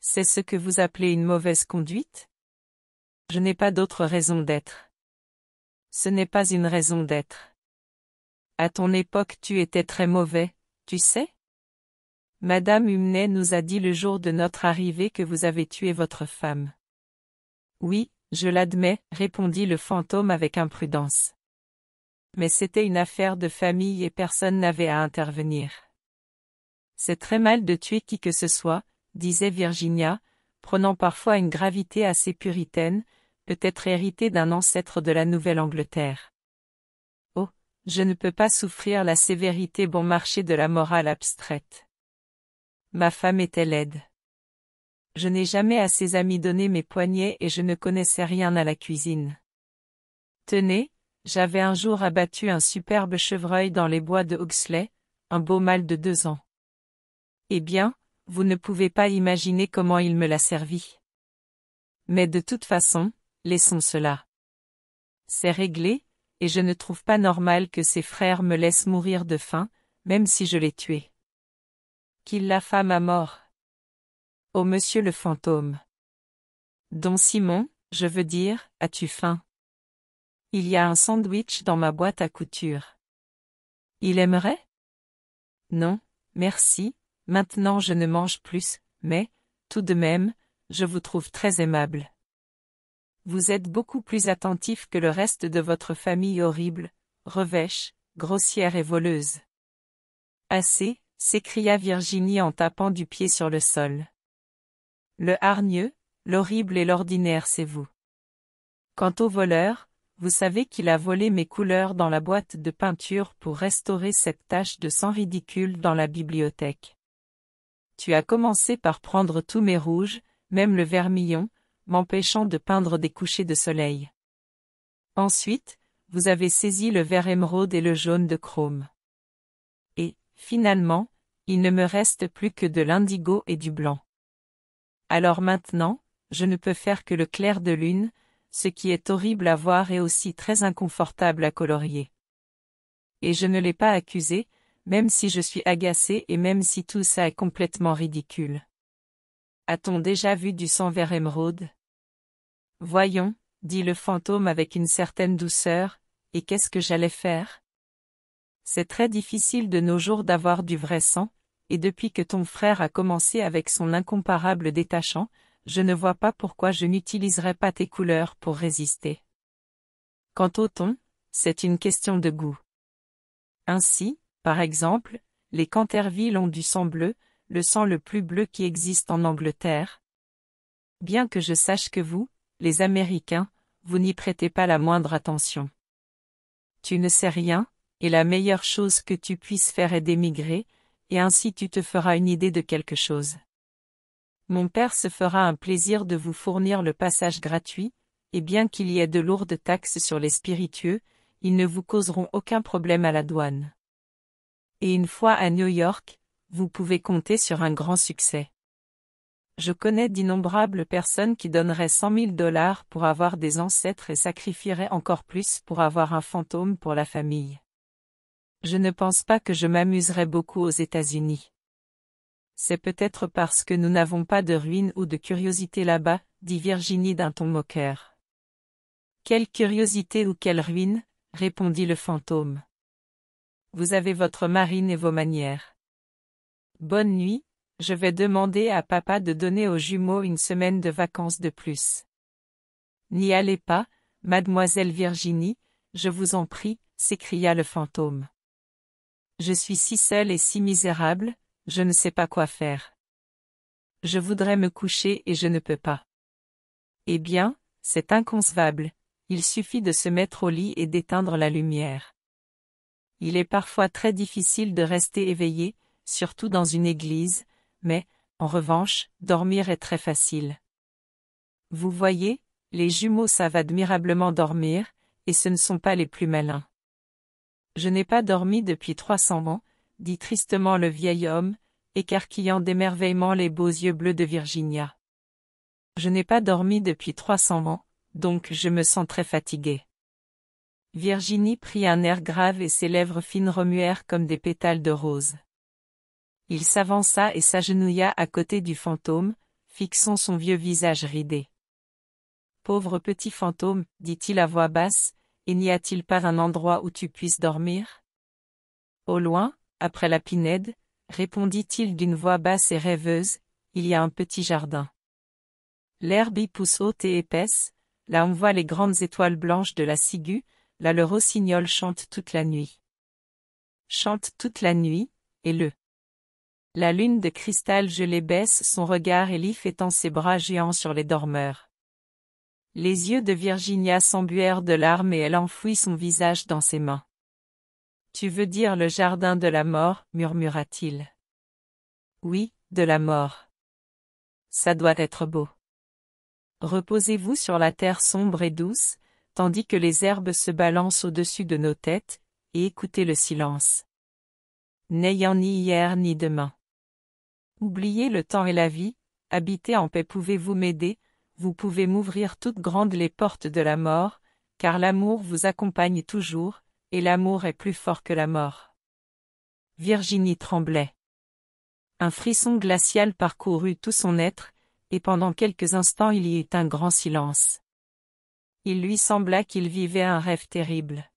C'est ce que vous appelez une mauvaise conduite Je n'ai pas d'autre raison d'être. Ce n'est pas une raison d'être. À ton époque tu étais très mauvais, tu sais Madame Humney nous a dit le jour de notre arrivée que vous avez tué votre femme. Oui, je l'admets, répondit le fantôme avec imprudence. Mais c'était une affaire de famille et personne n'avait à intervenir. C'est très mal de tuer qui que ce soit, disait Virginia, prenant parfois une gravité assez puritaine, peut-être héritée d'un ancêtre de la Nouvelle-Angleterre. Je ne peux pas souffrir la sévérité bon marché de la morale abstraite. Ma femme était laide. Je n'ai jamais à ses amis donné mes poignets et je ne connaissais rien à la cuisine. Tenez, j'avais un jour abattu un superbe chevreuil dans les bois de Huxley, un beau mâle de deux ans. Eh bien, vous ne pouvez pas imaginer comment il me l'a servi. Mais de toute façon, laissons cela. C'est réglé, et je ne trouve pas normal que ses frères me laissent mourir de faim, même si je l'ai tué. Qu'il la femme à mort. Ô monsieur le fantôme. Don Simon, je veux dire, as-tu faim Il y a un sandwich dans ma boîte à couture. Il aimerait Non, merci, maintenant je ne mange plus, mais, tout de même, je vous trouve très aimable. Vous êtes beaucoup plus attentif que le reste de votre famille horrible, revêche, grossière et voleuse. Assez, s'écria Virginie en tapant du pied sur le sol. Le hargneux, l'horrible et l'ordinaire c'est vous. Quant au voleur, vous savez qu'il a volé mes couleurs dans la boîte de peinture pour restaurer cette tache de sang ridicule dans la bibliothèque. Tu as commencé par prendre tous mes rouges, même le vermillon, m'empêchant de peindre des couchers de soleil. Ensuite, vous avez saisi le vert émeraude et le jaune de chrome. Et, finalement, il ne me reste plus que de l'indigo et du blanc. Alors maintenant, je ne peux faire que le clair de lune, ce qui est horrible à voir et aussi très inconfortable à colorier. Et je ne l'ai pas accusé, même si je suis agacé et même si tout ça est complètement ridicule. A-t-on déjà vu du sang vert émeraude Voyons, dit le fantôme avec une certaine douceur, et qu'est-ce que j'allais faire C'est très difficile de nos jours d'avoir du vrai sang, et depuis que ton frère a commencé avec son incomparable détachant, je ne vois pas pourquoi je n'utiliserais pas tes couleurs pour résister. Quant au ton, c'est une question de goût. Ainsi, par exemple, les Canterville ont du sang bleu, le sang le plus bleu qui existe en Angleterre. Bien que je sache que vous, les Américains, vous n'y prêtez pas la moindre attention. Tu ne sais rien, et la meilleure chose que tu puisses faire est d'émigrer, et ainsi tu te feras une idée de quelque chose. Mon père se fera un plaisir de vous fournir le passage gratuit, et bien qu'il y ait de lourdes taxes sur les spiritueux, ils ne vous causeront aucun problème à la douane. Et une fois à New York, vous pouvez compter sur un grand succès. Je connais d'innombrables personnes qui donneraient cent mille dollars pour avoir des ancêtres et sacrifieraient encore plus pour avoir un fantôme pour la famille. Je ne pense pas que je m'amuserais beaucoup aux États-Unis. C'est peut-être parce que nous n'avons pas de ruines ou de curiosités là-bas, dit Virginie d'un ton moqueur. Quelle curiosité ou quelle ruine, répondit le fantôme. Vous avez votre marine et vos manières. Bonne nuit, je vais demander à papa de donner aux jumeaux une semaine de vacances de plus. N'y allez pas, mademoiselle Virginie, je vous en prie, s'écria le fantôme. Je suis si seule et si misérable, je ne sais pas quoi faire. Je voudrais me coucher et je ne peux pas. Eh bien, c'est inconcevable, il suffit de se mettre au lit et d'éteindre la lumière. Il est parfois très difficile de rester éveillé, surtout dans une église, mais, en revanche, dormir est très facile. Vous voyez, les jumeaux savent admirablement dormir, et ce ne sont pas les plus malins. Je n'ai pas dormi depuis trois cents ans, dit tristement le vieil homme, écarquillant d'émerveillement les beaux yeux bleus de Virginia. Je n'ai pas dormi depuis trois cents ans, donc je me sens très fatigué. » Virginie prit un air grave et ses lèvres fines remuèrent comme des pétales de rose. Il s'avança et s'agenouilla à côté du fantôme, fixant son vieux visage ridé. Pauvre petit fantôme, dit-il à voix basse, et n'y a-t-il pas un endroit où tu puisses dormir Au loin, après la pinède, répondit-il d'une voix basse et rêveuse, il y a un petit jardin. L'herbe y pousse haute et épaisse, là on voit les grandes étoiles blanches de la ciguë, là le rossignol chante toute la nuit. Chante toute la nuit, et le la lune de cristal gelée baisse son regard et Leaf étend ses bras géants sur les dormeurs. Les yeux de Virginia s'embuèrent de larmes et elle enfouit son visage dans ses mains. Tu veux dire le jardin de la mort, murmura-t-il. Oui, de la mort. Ça doit être beau. Reposez-vous sur la terre sombre et douce, tandis que les herbes se balancent au-dessus de nos têtes, et écoutez le silence. N'ayant ni hier ni demain. Oubliez le temps et la vie, habitez en paix pouvez-vous m'aider, vous pouvez m'ouvrir toutes grandes les portes de la mort, car l'amour vous accompagne toujours, et l'amour est plus fort que la mort. Virginie tremblait. Un frisson glacial parcourut tout son être, et pendant quelques instants il y eut un grand silence. Il lui sembla qu'il vivait un rêve terrible.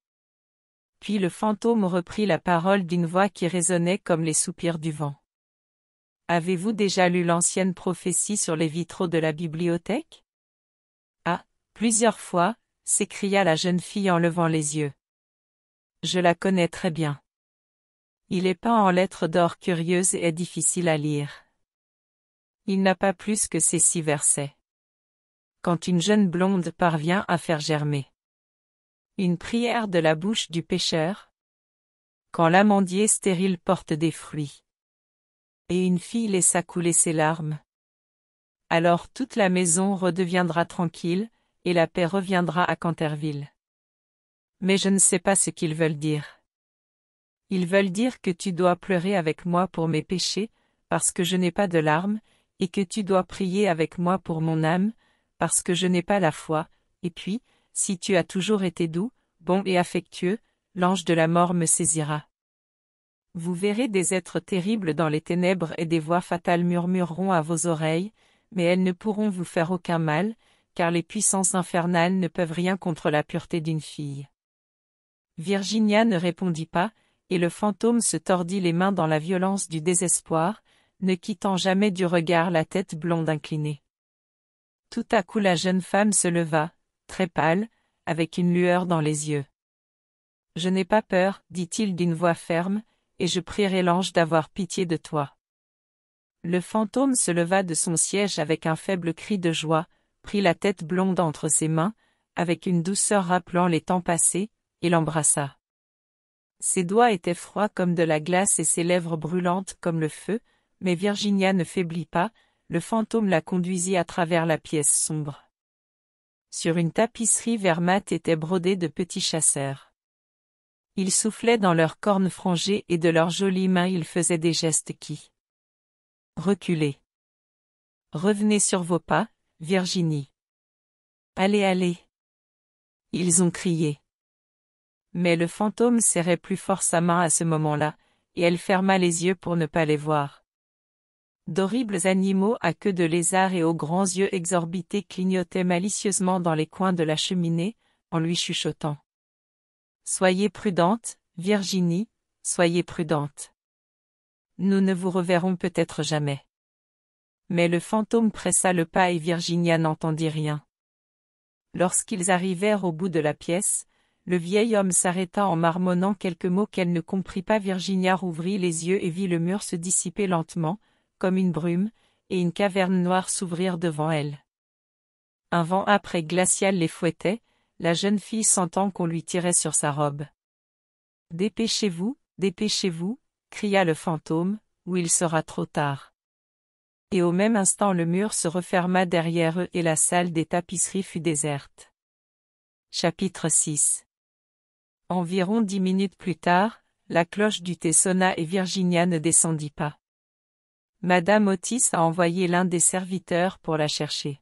Puis le fantôme reprit la parole d'une voix qui résonnait comme les soupirs du vent. Avez-vous déjà lu l'ancienne prophétie sur les vitraux de la bibliothèque Ah, plusieurs fois, s'écria la jeune fille en levant les yeux. Je la connais très bien. Il est peint en lettres d'or curieuses et est difficile à lire. Il n'a pas plus que ces six versets. Quand une jeune blonde parvient à faire germer une prière de la bouche du pêcheur, quand l'amandier stérile porte des fruits et une fille laissa couler ses larmes. Alors toute la maison redeviendra tranquille, et la paix reviendra à Canterville. Mais je ne sais pas ce qu'ils veulent dire. Ils veulent dire que tu dois pleurer avec moi pour mes péchés, parce que je n'ai pas de larmes, et que tu dois prier avec moi pour mon âme, parce que je n'ai pas la foi, et puis, si tu as toujours été doux, bon et affectueux, l'ange de la mort me saisira. Vous verrez des êtres terribles dans les ténèbres et des voix fatales murmureront à vos oreilles, mais elles ne pourront vous faire aucun mal, car les puissances infernales ne peuvent rien contre la pureté d'une fille. Virginia ne répondit pas, et le fantôme se tordit les mains dans la violence du désespoir, ne quittant jamais du regard la tête blonde inclinée. Tout à coup la jeune femme se leva, très pâle, avec une lueur dans les yeux. Je n'ai pas peur, dit-il d'une voix ferme, et je prierai l'ange d'avoir pitié de toi. Le fantôme se leva de son siège avec un faible cri de joie, prit la tête blonde entre ses mains, avec une douceur rappelant les temps passés, et l'embrassa. Ses doigts étaient froids comme de la glace et ses lèvres brûlantes comme le feu, mais Virginia ne faiblit pas, le fantôme la conduisit à travers la pièce sombre. Sur une tapisserie vermate était brodée de petits chasseurs. Ils soufflaient dans leurs cornes frangées et de leurs jolies mains ils faisaient des gestes qui... Reculez. Revenez sur vos pas, Virginie. Allez, allez. Ils ont crié. Mais le fantôme serrait plus fort sa main à ce moment-là, et elle ferma les yeux pour ne pas les voir. D'horribles animaux à queue de lézard et aux grands yeux exorbités clignotaient malicieusement dans les coins de la cheminée, en lui chuchotant. Soyez prudente, Virginie, soyez prudente. Nous ne vous reverrons peut-être jamais. Mais le fantôme pressa le pas et Virginia n'entendit rien. Lorsqu'ils arrivèrent au bout de la pièce, le vieil homme s'arrêta en marmonnant quelques mots qu'elle ne comprit pas. Virginia rouvrit les yeux et vit le mur se dissiper lentement, comme une brume, et une caverne noire s'ouvrir devant elle. Un vent après glacial les fouettait, la jeune fille sentant qu'on lui tirait sur sa robe. Dépêchez-vous, dépêchez-vous, cria le fantôme, ou il sera trop tard. Et au même instant le mur se referma derrière eux et la salle des tapisseries fut déserte. Chapitre 6 Environ dix minutes plus tard, la cloche du thé sonna et Virginia ne descendit pas. Madame Otis a envoyé l'un des serviteurs pour la chercher.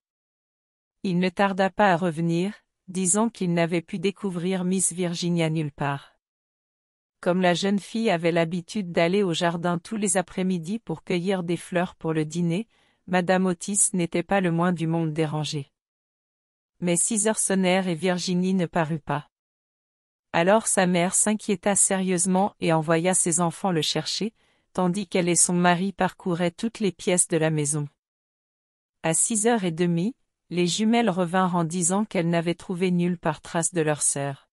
Il ne tarda pas à revenir, disant qu'il n'avait pu découvrir Miss Virginia nulle part. Comme la jeune fille avait l'habitude d'aller au jardin tous les après-midi pour cueillir des fleurs pour le dîner, Madame Otis n'était pas le moins du monde dérangée. Mais six heures sonnèrent et Virginie ne parut pas. Alors sa mère s'inquiéta sérieusement et envoya ses enfants le chercher, tandis qu'elle et son mari parcouraient toutes les pièces de la maison. À six heures et demie, les jumelles revinrent en disant qu'elles n'avaient trouvé nulle part trace de leur sœur.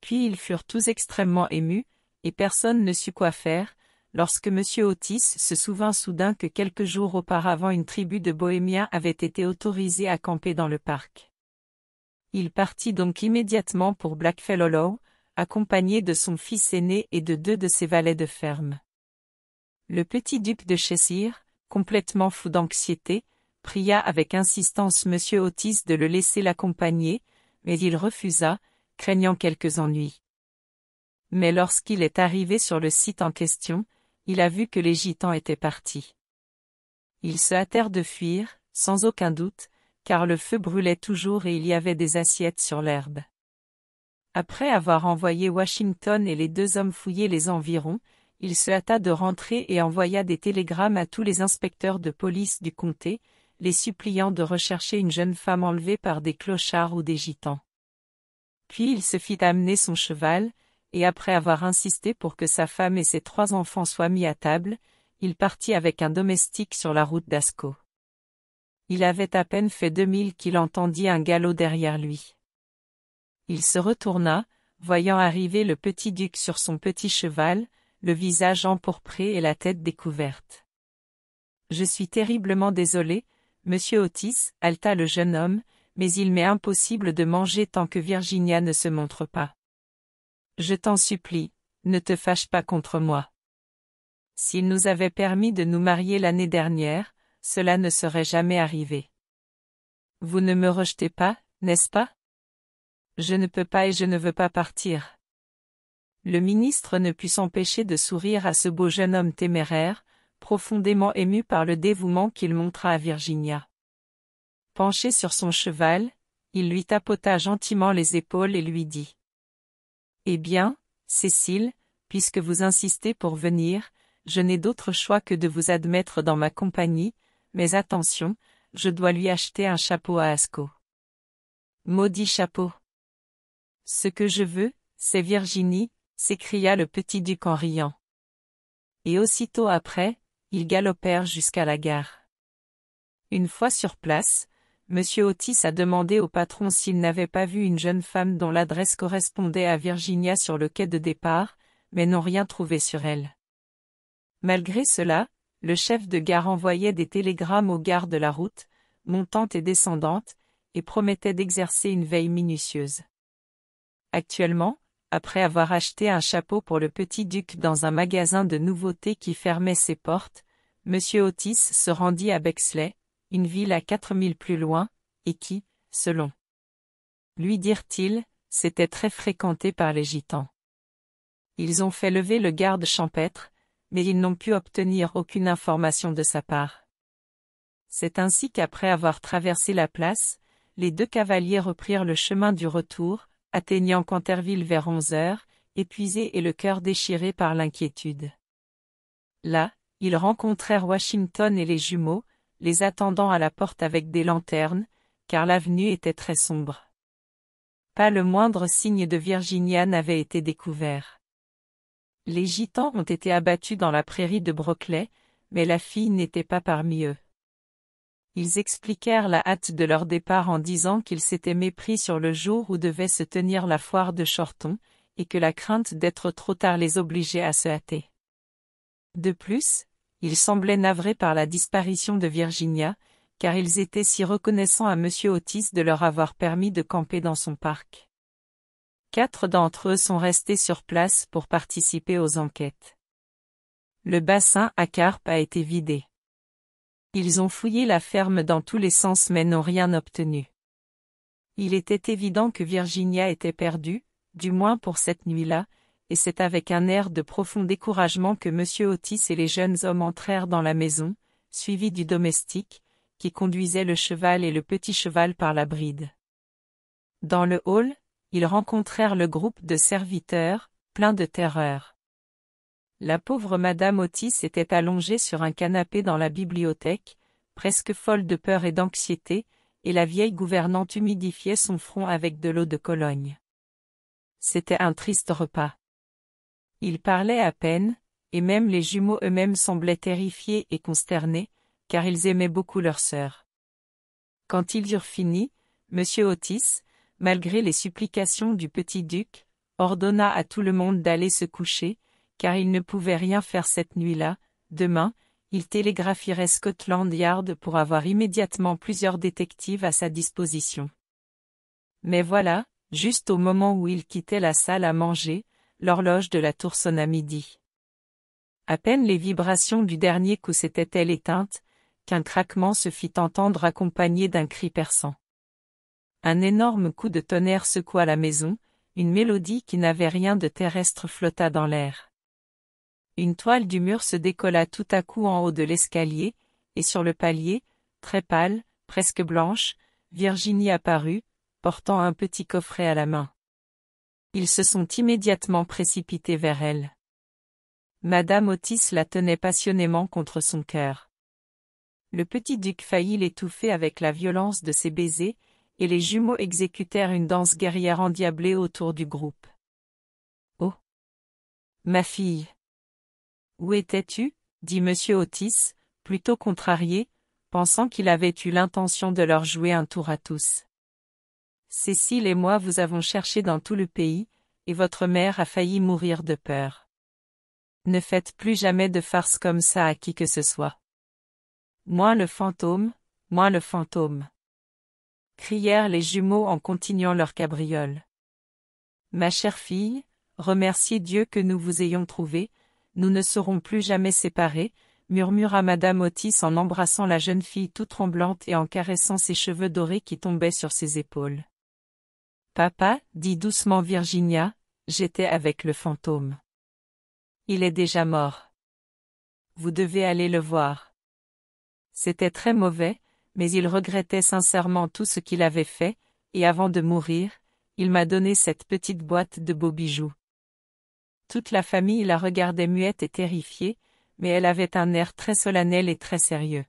Puis ils furent tous extrêmement émus, et personne ne sut quoi faire, lorsque M. Otis se souvint soudain que quelques jours auparavant une tribu de bohémiens avait été autorisée à camper dans le parc. Il partit donc immédiatement pour Blackfell Hollow, accompagné de son fils aîné et de deux de ses valets de ferme. Le petit duc de Cheshire, complètement fou d'anxiété, pria avec insistance M. Otis de le laisser l'accompagner, mais il refusa, craignant quelques ennuis. Mais lorsqu'il est arrivé sur le site en question, il a vu que les gitans étaient partis. Ils se hâtèrent de fuir, sans aucun doute, car le feu brûlait toujours et il y avait des assiettes sur l'herbe. Après avoir envoyé Washington et les deux hommes fouiller les environs, il se hâta de rentrer et envoya des télégrammes à tous les inspecteurs de police du comté, les suppliant de rechercher une jeune femme enlevée par des clochards ou des gitans. Puis il se fit amener son cheval, et après avoir insisté pour que sa femme et ses trois enfants soient mis à table, il partit avec un domestique sur la route d'Asco. Il avait à peine fait deux milles qu'il entendit un galop derrière lui. Il se retourna, voyant arriver le petit duc sur son petit cheval, le visage empourpré et la tête découverte. Je suis terriblement désolé, Monsieur Otis, halta le jeune homme, mais il m'est impossible de manger tant que Virginia ne se montre pas. Je t'en supplie, ne te fâche pas contre moi. S'il nous avait permis de nous marier l'année dernière, cela ne serait jamais arrivé. Vous ne me rejetez pas, n'est-ce pas Je ne peux pas et je ne veux pas partir. Le ministre ne put s'empêcher de sourire à ce beau jeune homme téméraire, profondément ému par le dévouement qu'il montra à Virginia. Penché sur son cheval, il lui tapota gentiment les épaules et lui dit Eh bien, Cécile, puisque vous insistez pour venir, je n'ai d'autre choix que de vous admettre dans ma compagnie, mais attention, je dois lui acheter un chapeau à Asco. Maudit chapeau. Ce que je veux, c'est Virginie, s'écria le petit duc en riant. Et aussitôt après, ils galopèrent jusqu'à la gare. Une fois sur place, M. Otis a demandé au patron s'il n'avait pas vu une jeune femme dont l'adresse correspondait à Virginia sur le quai de départ, mais n'ont rien trouvé sur elle. Malgré cela, le chef de gare envoyait des télégrammes aux gares de la route, montantes et descendantes, et promettait d'exercer une veille minutieuse. Actuellement, après avoir acheté un chapeau pour le petit duc dans un magasin de nouveautés qui fermait ses portes, M. Otis se rendit à Bexley, une ville à quatre milles plus loin, et qui, selon lui dirent-ils, s'était très fréquentée par les gitans. Ils ont fait lever le garde champêtre, mais ils n'ont pu obtenir aucune information de sa part. C'est ainsi qu'après avoir traversé la place, les deux cavaliers reprirent le chemin du retour, atteignant Canterville vers onze heures, épuisé et le cœur déchiré par l'inquiétude. Là, ils rencontrèrent Washington et les jumeaux, les attendant à la porte avec des lanternes, car l'avenue était très sombre. Pas le moindre signe de Virginia n'avait été découvert. Les gitans ont été abattus dans la prairie de Brockley, mais la fille n'était pas parmi eux. Ils expliquèrent la hâte de leur départ en disant qu'ils s'étaient mépris sur le jour où devait se tenir la foire de Chorton, et que la crainte d'être trop tard les obligeait à se hâter. De plus, ils semblaient navrés par la disparition de Virginia, car ils étaient si reconnaissants à M. Otis de leur avoir permis de camper dans son parc. Quatre d'entre eux sont restés sur place pour participer aux enquêtes. Le bassin à carpe a été vidé. Ils ont fouillé la ferme dans tous les sens mais n'ont rien obtenu. Il était évident que Virginia était perdue, du moins pour cette nuit-là, et c'est avec un air de profond découragement que M. Otis et les jeunes hommes entrèrent dans la maison, suivis du domestique, qui conduisait le cheval et le petit cheval par la bride. Dans le hall, ils rencontrèrent le groupe de serviteurs, pleins de terreur. La pauvre madame Otis était allongée sur un canapé dans la bibliothèque, presque folle de peur et d'anxiété, et la vieille gouvernante humidifiait son front avec de l'eau de Cologne. C'était un triste repas. Ils parlaient à peine, et même les jumeaux eux-mêmes semblaient terrifiés et consternés, car ils aimaient beaucoup leur sœur. Quand ils eurent fini, M. Otis, malgré les supplications du petit duc, ordonna à tout le monde d'aller se coucher, car il ne pouvait rien faire cette nuit-là, demain, il télégraphierait Scotland Yard pour avoir immédiatement plusieurs détectives à sa disposition. Mais voilà, juste au moment où il quittait la salle à manger, l'horloge de la tour sonna midi. À peine les vibrations du dernier coup s'étaient-elles éteintes, qu'un craquement se fit entendre accompagné d'un cri perçant. Un énorme coup de tonnerre secoua la maison, une mélodie qui n'avait rien de terrestre flotta dans l'air. Une toile du mur se décolla tout à coup en haut de l'escalier, et sur le palier, très pâle, presque blanche, Virginie apparut, portant un petit coffret à la main. Ils se sont immédiatement précipités vers elle. Madame Otis la tenait passionnément contre son cœur. Le petit duc faillit l'étouffer avec la violence de ses baisers, et les jumeaux exécutèrent une danse guerrière endiablée autour du groupe. Oh Ma fille où étais-tu dit M. Otis, plutôt contrarié, pensant qu'il avait eu l'intention de leur jouer un tour à tous. Cécile et moi vous avons cherché dans tout le pays, et votre mère a failli mourir de peur. Ne faites plus jamais de farce comme ça à qui que ce soit. Moins le fantôme, moins le fantôme. Crièrent les jumeaux en continuant leur cabriole. Ma chère fille, remerciez Dieu que nous vous ayons trouvée, nous ne serons plus jamais séparés, murmura madame Otis en embrassant la jeune fille tout tremblante et en caressant ses cheveux dorés qui tombaient sur ses épaules. Papa, dit doucement Virginia, j'étais avec le fantôme. Il est déjà mort. Vous devez aller le voir. C'était très mauvais, mais il regrettait sincèrement tout ce qu'il avait fait, et avant de mourir, il m'a donné cette petite boîte de beaux bijoux. Toute la famille la regardait muette et terrifiée, mais elle avait un air très solennel et très sérieux.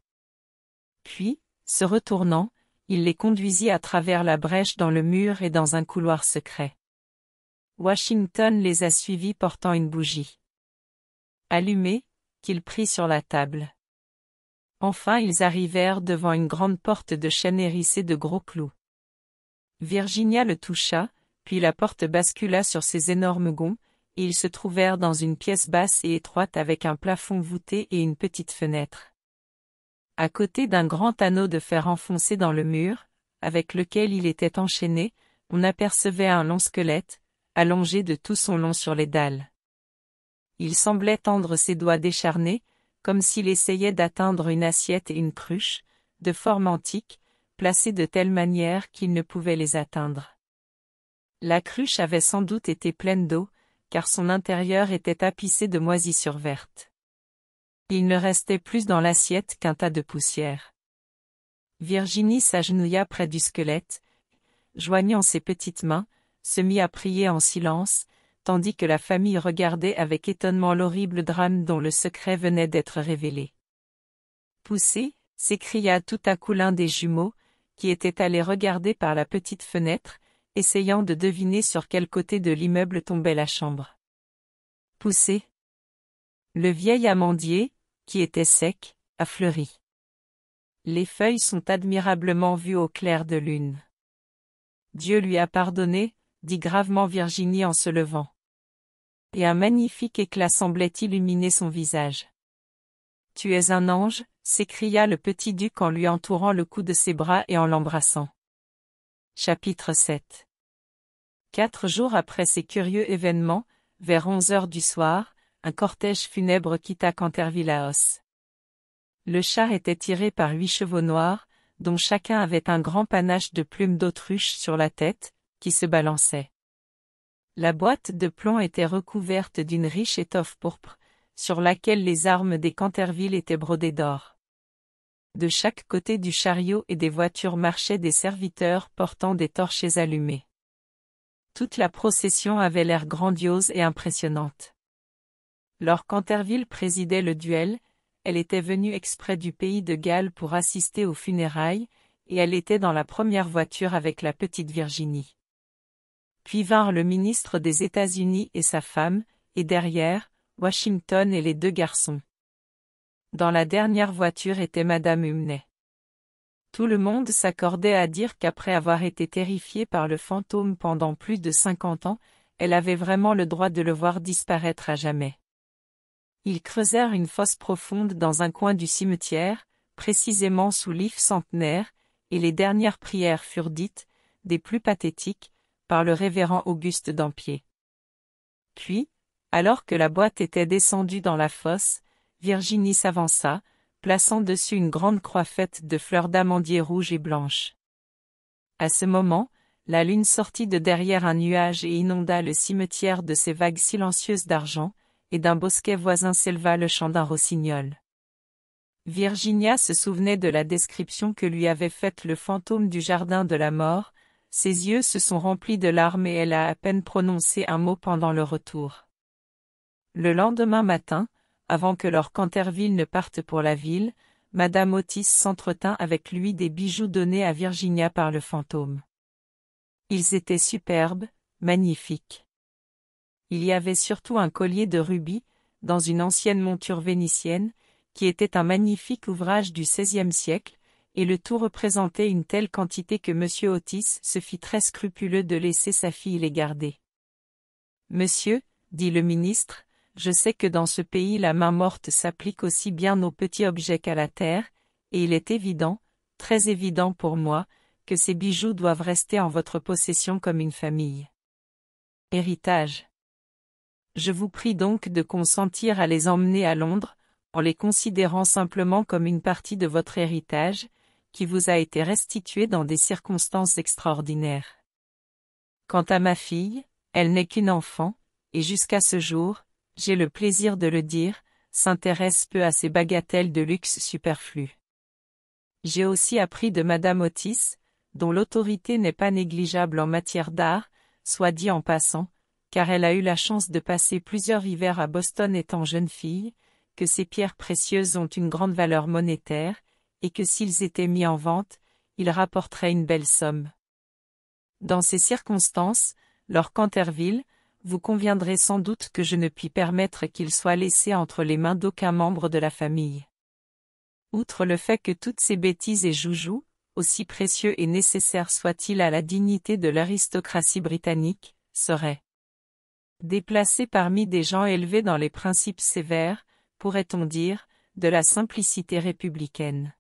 Puis, se retournant, il les conduisit à travers la brèche dans le mur et dans un couloir secret. Washington les a suivis portant une bougie. Allumée, qu'il prit sur la table. Enfin ils arrivèrent devant une grande porte de chêne hérissée de gros clous. Virginia le toucha, puis la porte bascula sur ses énormes gonds, ils se trouvèrent dans une pièce basse et étroite avec un plafond voûté et une petite fenêtre. À côté d'un grand anneau de fer enfoncé dans le mur, avec lequel il était enchaîné, on apercevait un long squelette, allongé de tout son long sur les dalles. Il semblait tendre ses doigts décharnés, comme s'il essayait d'atteindre une assiette et une cruche, de forme antique, placées de telle manière qu'il ne pouvait les atteindre. La cruche avait sans doute été pleine d'eau, car son intérieur était tapissé de moisissures vertes. Il ne restait plus dans l'assiette qu'un tas de poussière. Virginie s'agenouilla près du squelette, joignant ses petites mains, se mit à prier en silence, tandis que la famille regardait avec étonnement l'horrible drame dont le secret venait d'être révélé. Poussé, s'écria tout à coup l'un des jumeaux, qui était allé regarder par la petite fenêtre, essayant de deviner sur quel côté de l'immeuble tombait la chambre. Poussé. Le vieil amandier, qui était sec, a fleuri. Les feuilles sont admirablement vues au clair de lune. Dieu lui a pardonné, dit gravement Virginie en se levant. Et un magnifique éclat semblait illuminer son visage. Tu es un ange, s'écria le petit duc en lui entourant le cou de ses bras et en l'embrassant. Chapitre 7 Quatre jours après ces curieux événements, vers onze heures du soir, un cortège funèbre quitta canterville Os. Le char était tiré par huit chevaux noirs, dont chacun avait un grand panache de plumes d'autruche sur la tête, qui se balançait. La boîte de plomb était recouverte d'une riche étoffe pourpre, sur laquelle les armes des Canterville étaient brodées d'or. De chaque côté du chariot et des voitures marchaient des serviteurs portant des torches allumées. Toute la procession avait l'air grandiose et impressionnante. Lorsqu'Anterville présidait le duel, elle était venue exprès du pays de Galles pour assister aux funérailles, et elle était dans la première voiture avec la petite Virginie. Puis vinrent le ministre des États-Unis et sa femme, et derrière, Washington et les deux garçons. Dans la dernière voiture était Madame Humney. Tout le monde s'accordait à dire qu'après avoir été terrifiée par le fantôme pendant plus de cinquante ans, elle avait vraiment le droit de le voir disparaître à jamais. Ils creusèrent une fosse profonde dans un coin du cimetière, précisément sous l'if centenaire, et les dernières prières furent dites, des plus pathétiques, par le révérend Auguste Dampier. Puis, alors que la boîte était descendue dans la fosse, Virginie s'avança, plaçant dessus une grande croix faite de fleurs d'amandier rouges et blanches. À ce moment, la lune sortit de derrière un nuage et inonda le cimetière de ses vagues silencieuses d'argent, et d'un bosquet voisin s'éleva le chant d'un rossignol. Virginia se souvenait de la description que lui avait faite le fantôme du jardin de la mort, ses yeux se sont remplis de larmes et elle a à peine prononcé un mot pendant le retour. Le lendemain matin, avant que leur Canterville ne parte pour la ville, Madame Otis s'entretint avec lui des bijoux donnés à Virginia par le fantôme. Ils étaient superbes, magnifiques. Il y avait surtout un collier de rubis, dans une ancienne monture vénitienne, qui était un magnifique ouvrage du XVIe siècle, et le tout représentait une telle quantité que M. Otis se fit très scrupuleux de laisser sa fille les garder. Monsieur, dit le ministre, je sais que dans ce pays la main morte s'applique aussi bien aux petits objets qu'à la terre, et il est évident, très évident pour moi, que ces bijoux doivent rester en votre possession comme une famille. Héritage. Je vous prie donc de consentir à les emmener à Londres, en les considérant simplement comme une partie de votre héritage, qui vous a été restitué dans des circonstances extraordinaires. Quant à ma fille, elle n'est qu'une enfant, et jusqu'à ce jour, j'ai le plaisir de le dire, s'intéresse peu à ces bagatelles de luxe superflu. J'ai aussi appris de Madame Otis, dont l'autorité n'est pas négligeable en matière d'art, soit dit en passant, car elle a eu la chance de passer plusieurs hivers à Boston étant jeune fille, que ces pierres précieuses ont une grande valeur monétaire, et que s'ils étaient mis en vente, ils rapporteraient une belle somme. Dans ces circonstances, leur Canterville, vous conviendrez sans doute que je ne puis permettre qu'il soit laissé entre les mains d'aucun membre de la famille. Outre le fait que toutes ces bêtises et joujoux, aussi précieux et nécessaires soient-ils à la dignité de l'aristocratie britannique, seraient déplacés parmi des gens élevés dans les principes sévères, pourrait-on dire, de la simplicité républicaine.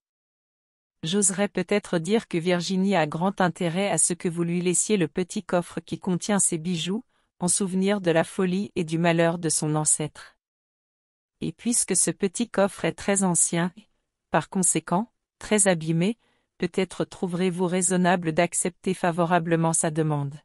J'oserais peut-être dire que Virginie a grand intérêt à ce que vous lui laissiez le petit coffre qui contient ses bijoux, en souvenir de la folie et du malheur de son ancêtre. Et puisque ce petit coffre est très ancien, par conséquent, très abîmé, peut-être trouverez-vous raisonnable d'accepter favorablement sa demande.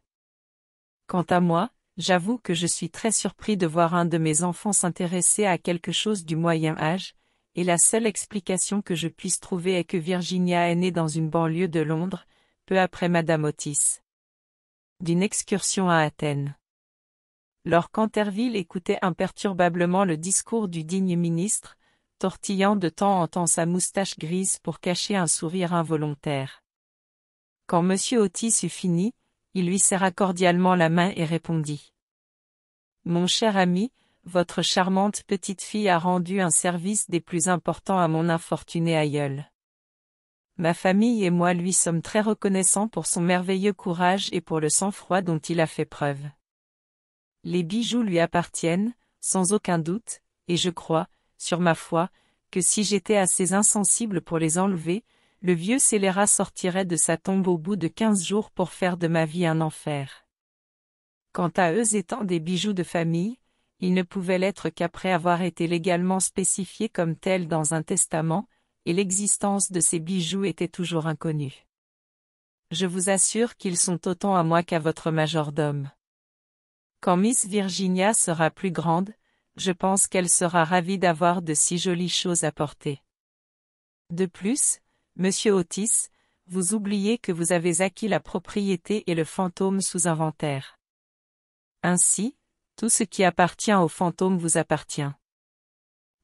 Quant à moi, j'avoue que je suis très surpris de voir un de mes enfants s'intéresser à quelque chose du Moyen Âge, et la seule explication que je puisse trouver est que Virginia est née dans une banlieue de Londres, peu après Madame Otis. D'une excursion à Athènes. Lord Canterville écoutait imperturbablement le discours du digne ministre, tortillant de temps en temps sa moustache grise pour cacher un sourire involontaire. Quand M. Otis eut fini, il lui serra cordialement la main et répondit. Mon cher ami, votre charmante petite fille a rendu un service des plus importants à mon infortuné aïeul. Ma famille et moi lui sommes très reconnaissants pour son merveilleux courage et pour le sang-froid dont il a fait preuve. Les bijoux lui appartiennent, sans aucun doute, et je crois, sur ma foi, que si j'étais assez insensible pour les enlever, le vieux scélérat sortirait de sa tombe au bout de quinze jours pour faire de ma vie un enfer. Quant à eux étant des bijoux de famille, ils ne pouvaient l'être qu'après avoir été légalement spécifiés comme tels dans un testament, et l'existence de ces bijoux était toujours inconnue. Je vous assure qu'ils sont autant à moi qu'à votre majordome. Quand Miss Virginia sera plus grande, je pense qu'elle sera ravie d'avoir de si jolies choses à porter. De plus, monsieur Otis, vous oubliez que vous avez acquis la propriété et le fantôme sous inventaire. Ainsi, tout ce qui appartient au fantôme vous appartient.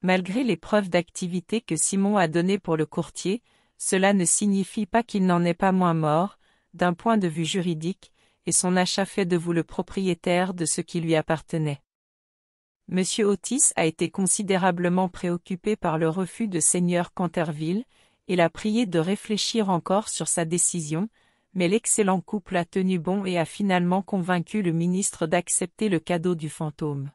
Malgré les preuves d'activité que Simon a données pour le courtier, cela ne signifie pas qu'il n'en est pas moins mort, d'un point de vue juridique, et son achat fait de vous le propriétaire de ce qui lui appartenait. M. Otis a été considérablement préoccupé par le refus de Seigneur Canterville, et l'a prié de réfléchir encore sur sa décision, mais l'excellent couple a tenu bon et a finalement convaincu le ministre d'accepter le cadeau du fantôme.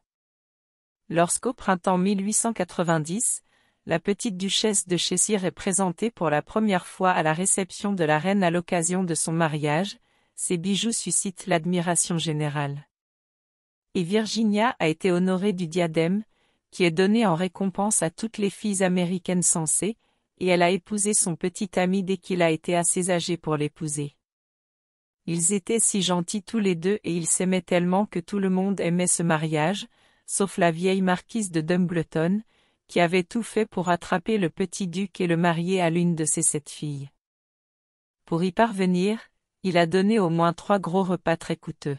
Lorsqu'au printemps 1890, la petite duchesse de Chessire est présentée pour la première fois à la réception de la reine à l'occasion de son mariage, ces bijoux suscitent l'admiration générale. Et Virginia a été honorée du diadème, qui est donné en récompense à toutes les filles américaines sensées, et elle a épousé son petit ami dès qu'il a été assez âgé pour l'épouser. Ils étaient si gentils tous les deux et ils s'aimaient tellement que tout le monde aimait ce mariage, sauf la vieille marquise de Dumbleton, qui avait tout fait pour attraper le petit duc et le marier à l'une de ses sept filles. Pour y parvenir, il a donné au moins trois gros repas très coûteux.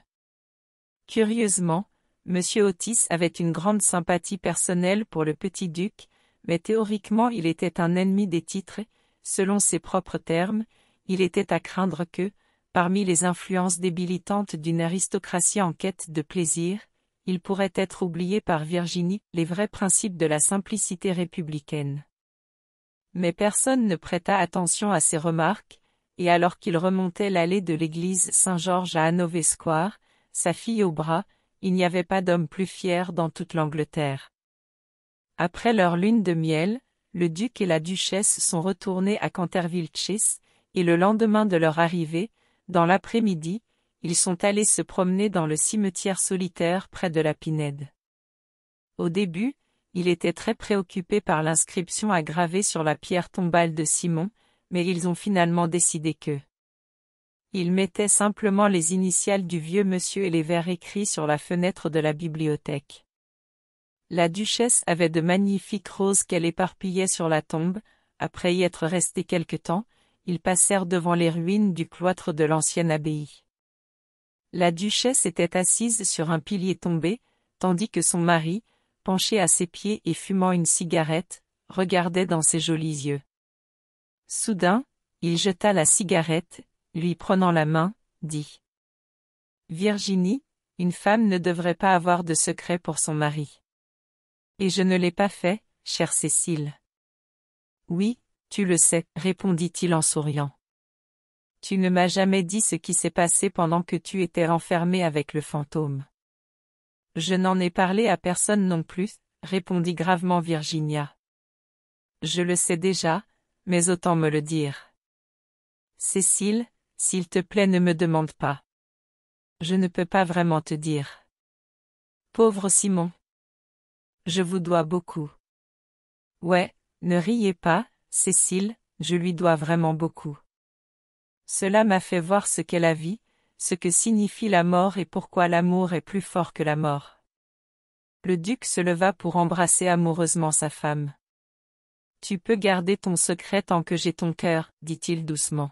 Curieusement, M. Otis avait une grande sympathie personnelle pour le petit duc, mais théoriquement il était un ennemi des titres, selon ses propres termes, il était à craindre que, parmi les influences débilitantes d'une aristocratie en quête de plaisir, il pourrait être oublié par Virginie les vrais principes de la simplicité républicaine. Mais personne ne prêta attention à ses remarques, et alors qu'il remontait l'allée de l'église Saint-Georges à Hanover Square, sa fille au bras, il n'y avait pas d'homme plus fier dans toute l'Angleterre. Après leur lune de miel, le duc et la duchesse sont retournés à Canterville Chase, et le lendemain de leur arrivée, dans l'après-midi, ils sont allés se promener dans le cimetière solitaire près de la Pinède. Au début, il était très préoccupé par l'inscription à graver sur la pierre tombale de Simon, mais ils ont finalement décidé que ils mettaient simplement les initiales du vieux monsieur et les vers écrits sur la fenêtre de la bibliothèque. La duchesse avait de magnifiques roses qu'elle éparpillait sur la tombe, après y être resté quelque temps, ils passèrent devant les ruines du cloître de l'ancienne abbaye. La duchesse était assise sur un pilier tombé, tandis que son mari, penché à ses pieds et fumant une cigarette, regardait dans ses jolis yeux. Soudain, il jeta la cigarette, lui prenant la main, dit. Virginie, une femme ne devrait pas avoir de secret pour son mari. Et je ne l'ai pas fait, chère Cécile. Oui, tu le sais, répondit-il en souriant. Tu ne m'as jamais dit ce qui s'est passé pendant que tu étais enfermée avec le fantôme. Je n'en ai parlé à personne non plus, répondit gravement Virginia. Je le sais déjà, mais autant me le dire. Cécile, s'il te plaît ne me demande pas. Je ne peux pas vraiment te dire. Pauvre Simon. Je vous dois beaucoup. Ouais, ne riez pas, Cécile, je lui dois vraiment beaucoup. Cela m'a fait voir ce qu'est la vie, ce que signifie la mort et pourquoi l'amour est plus fort que la mort. Le duc se leva pour embrasser amoureusement sa femme. Tu peux garder ton secret tant que j'ai ton cœur, dit-il doucement.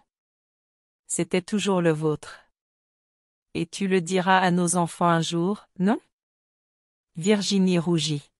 C'était toujours le vôtre. Et tu le diras à nos enfants un jour, non Virginie rougit.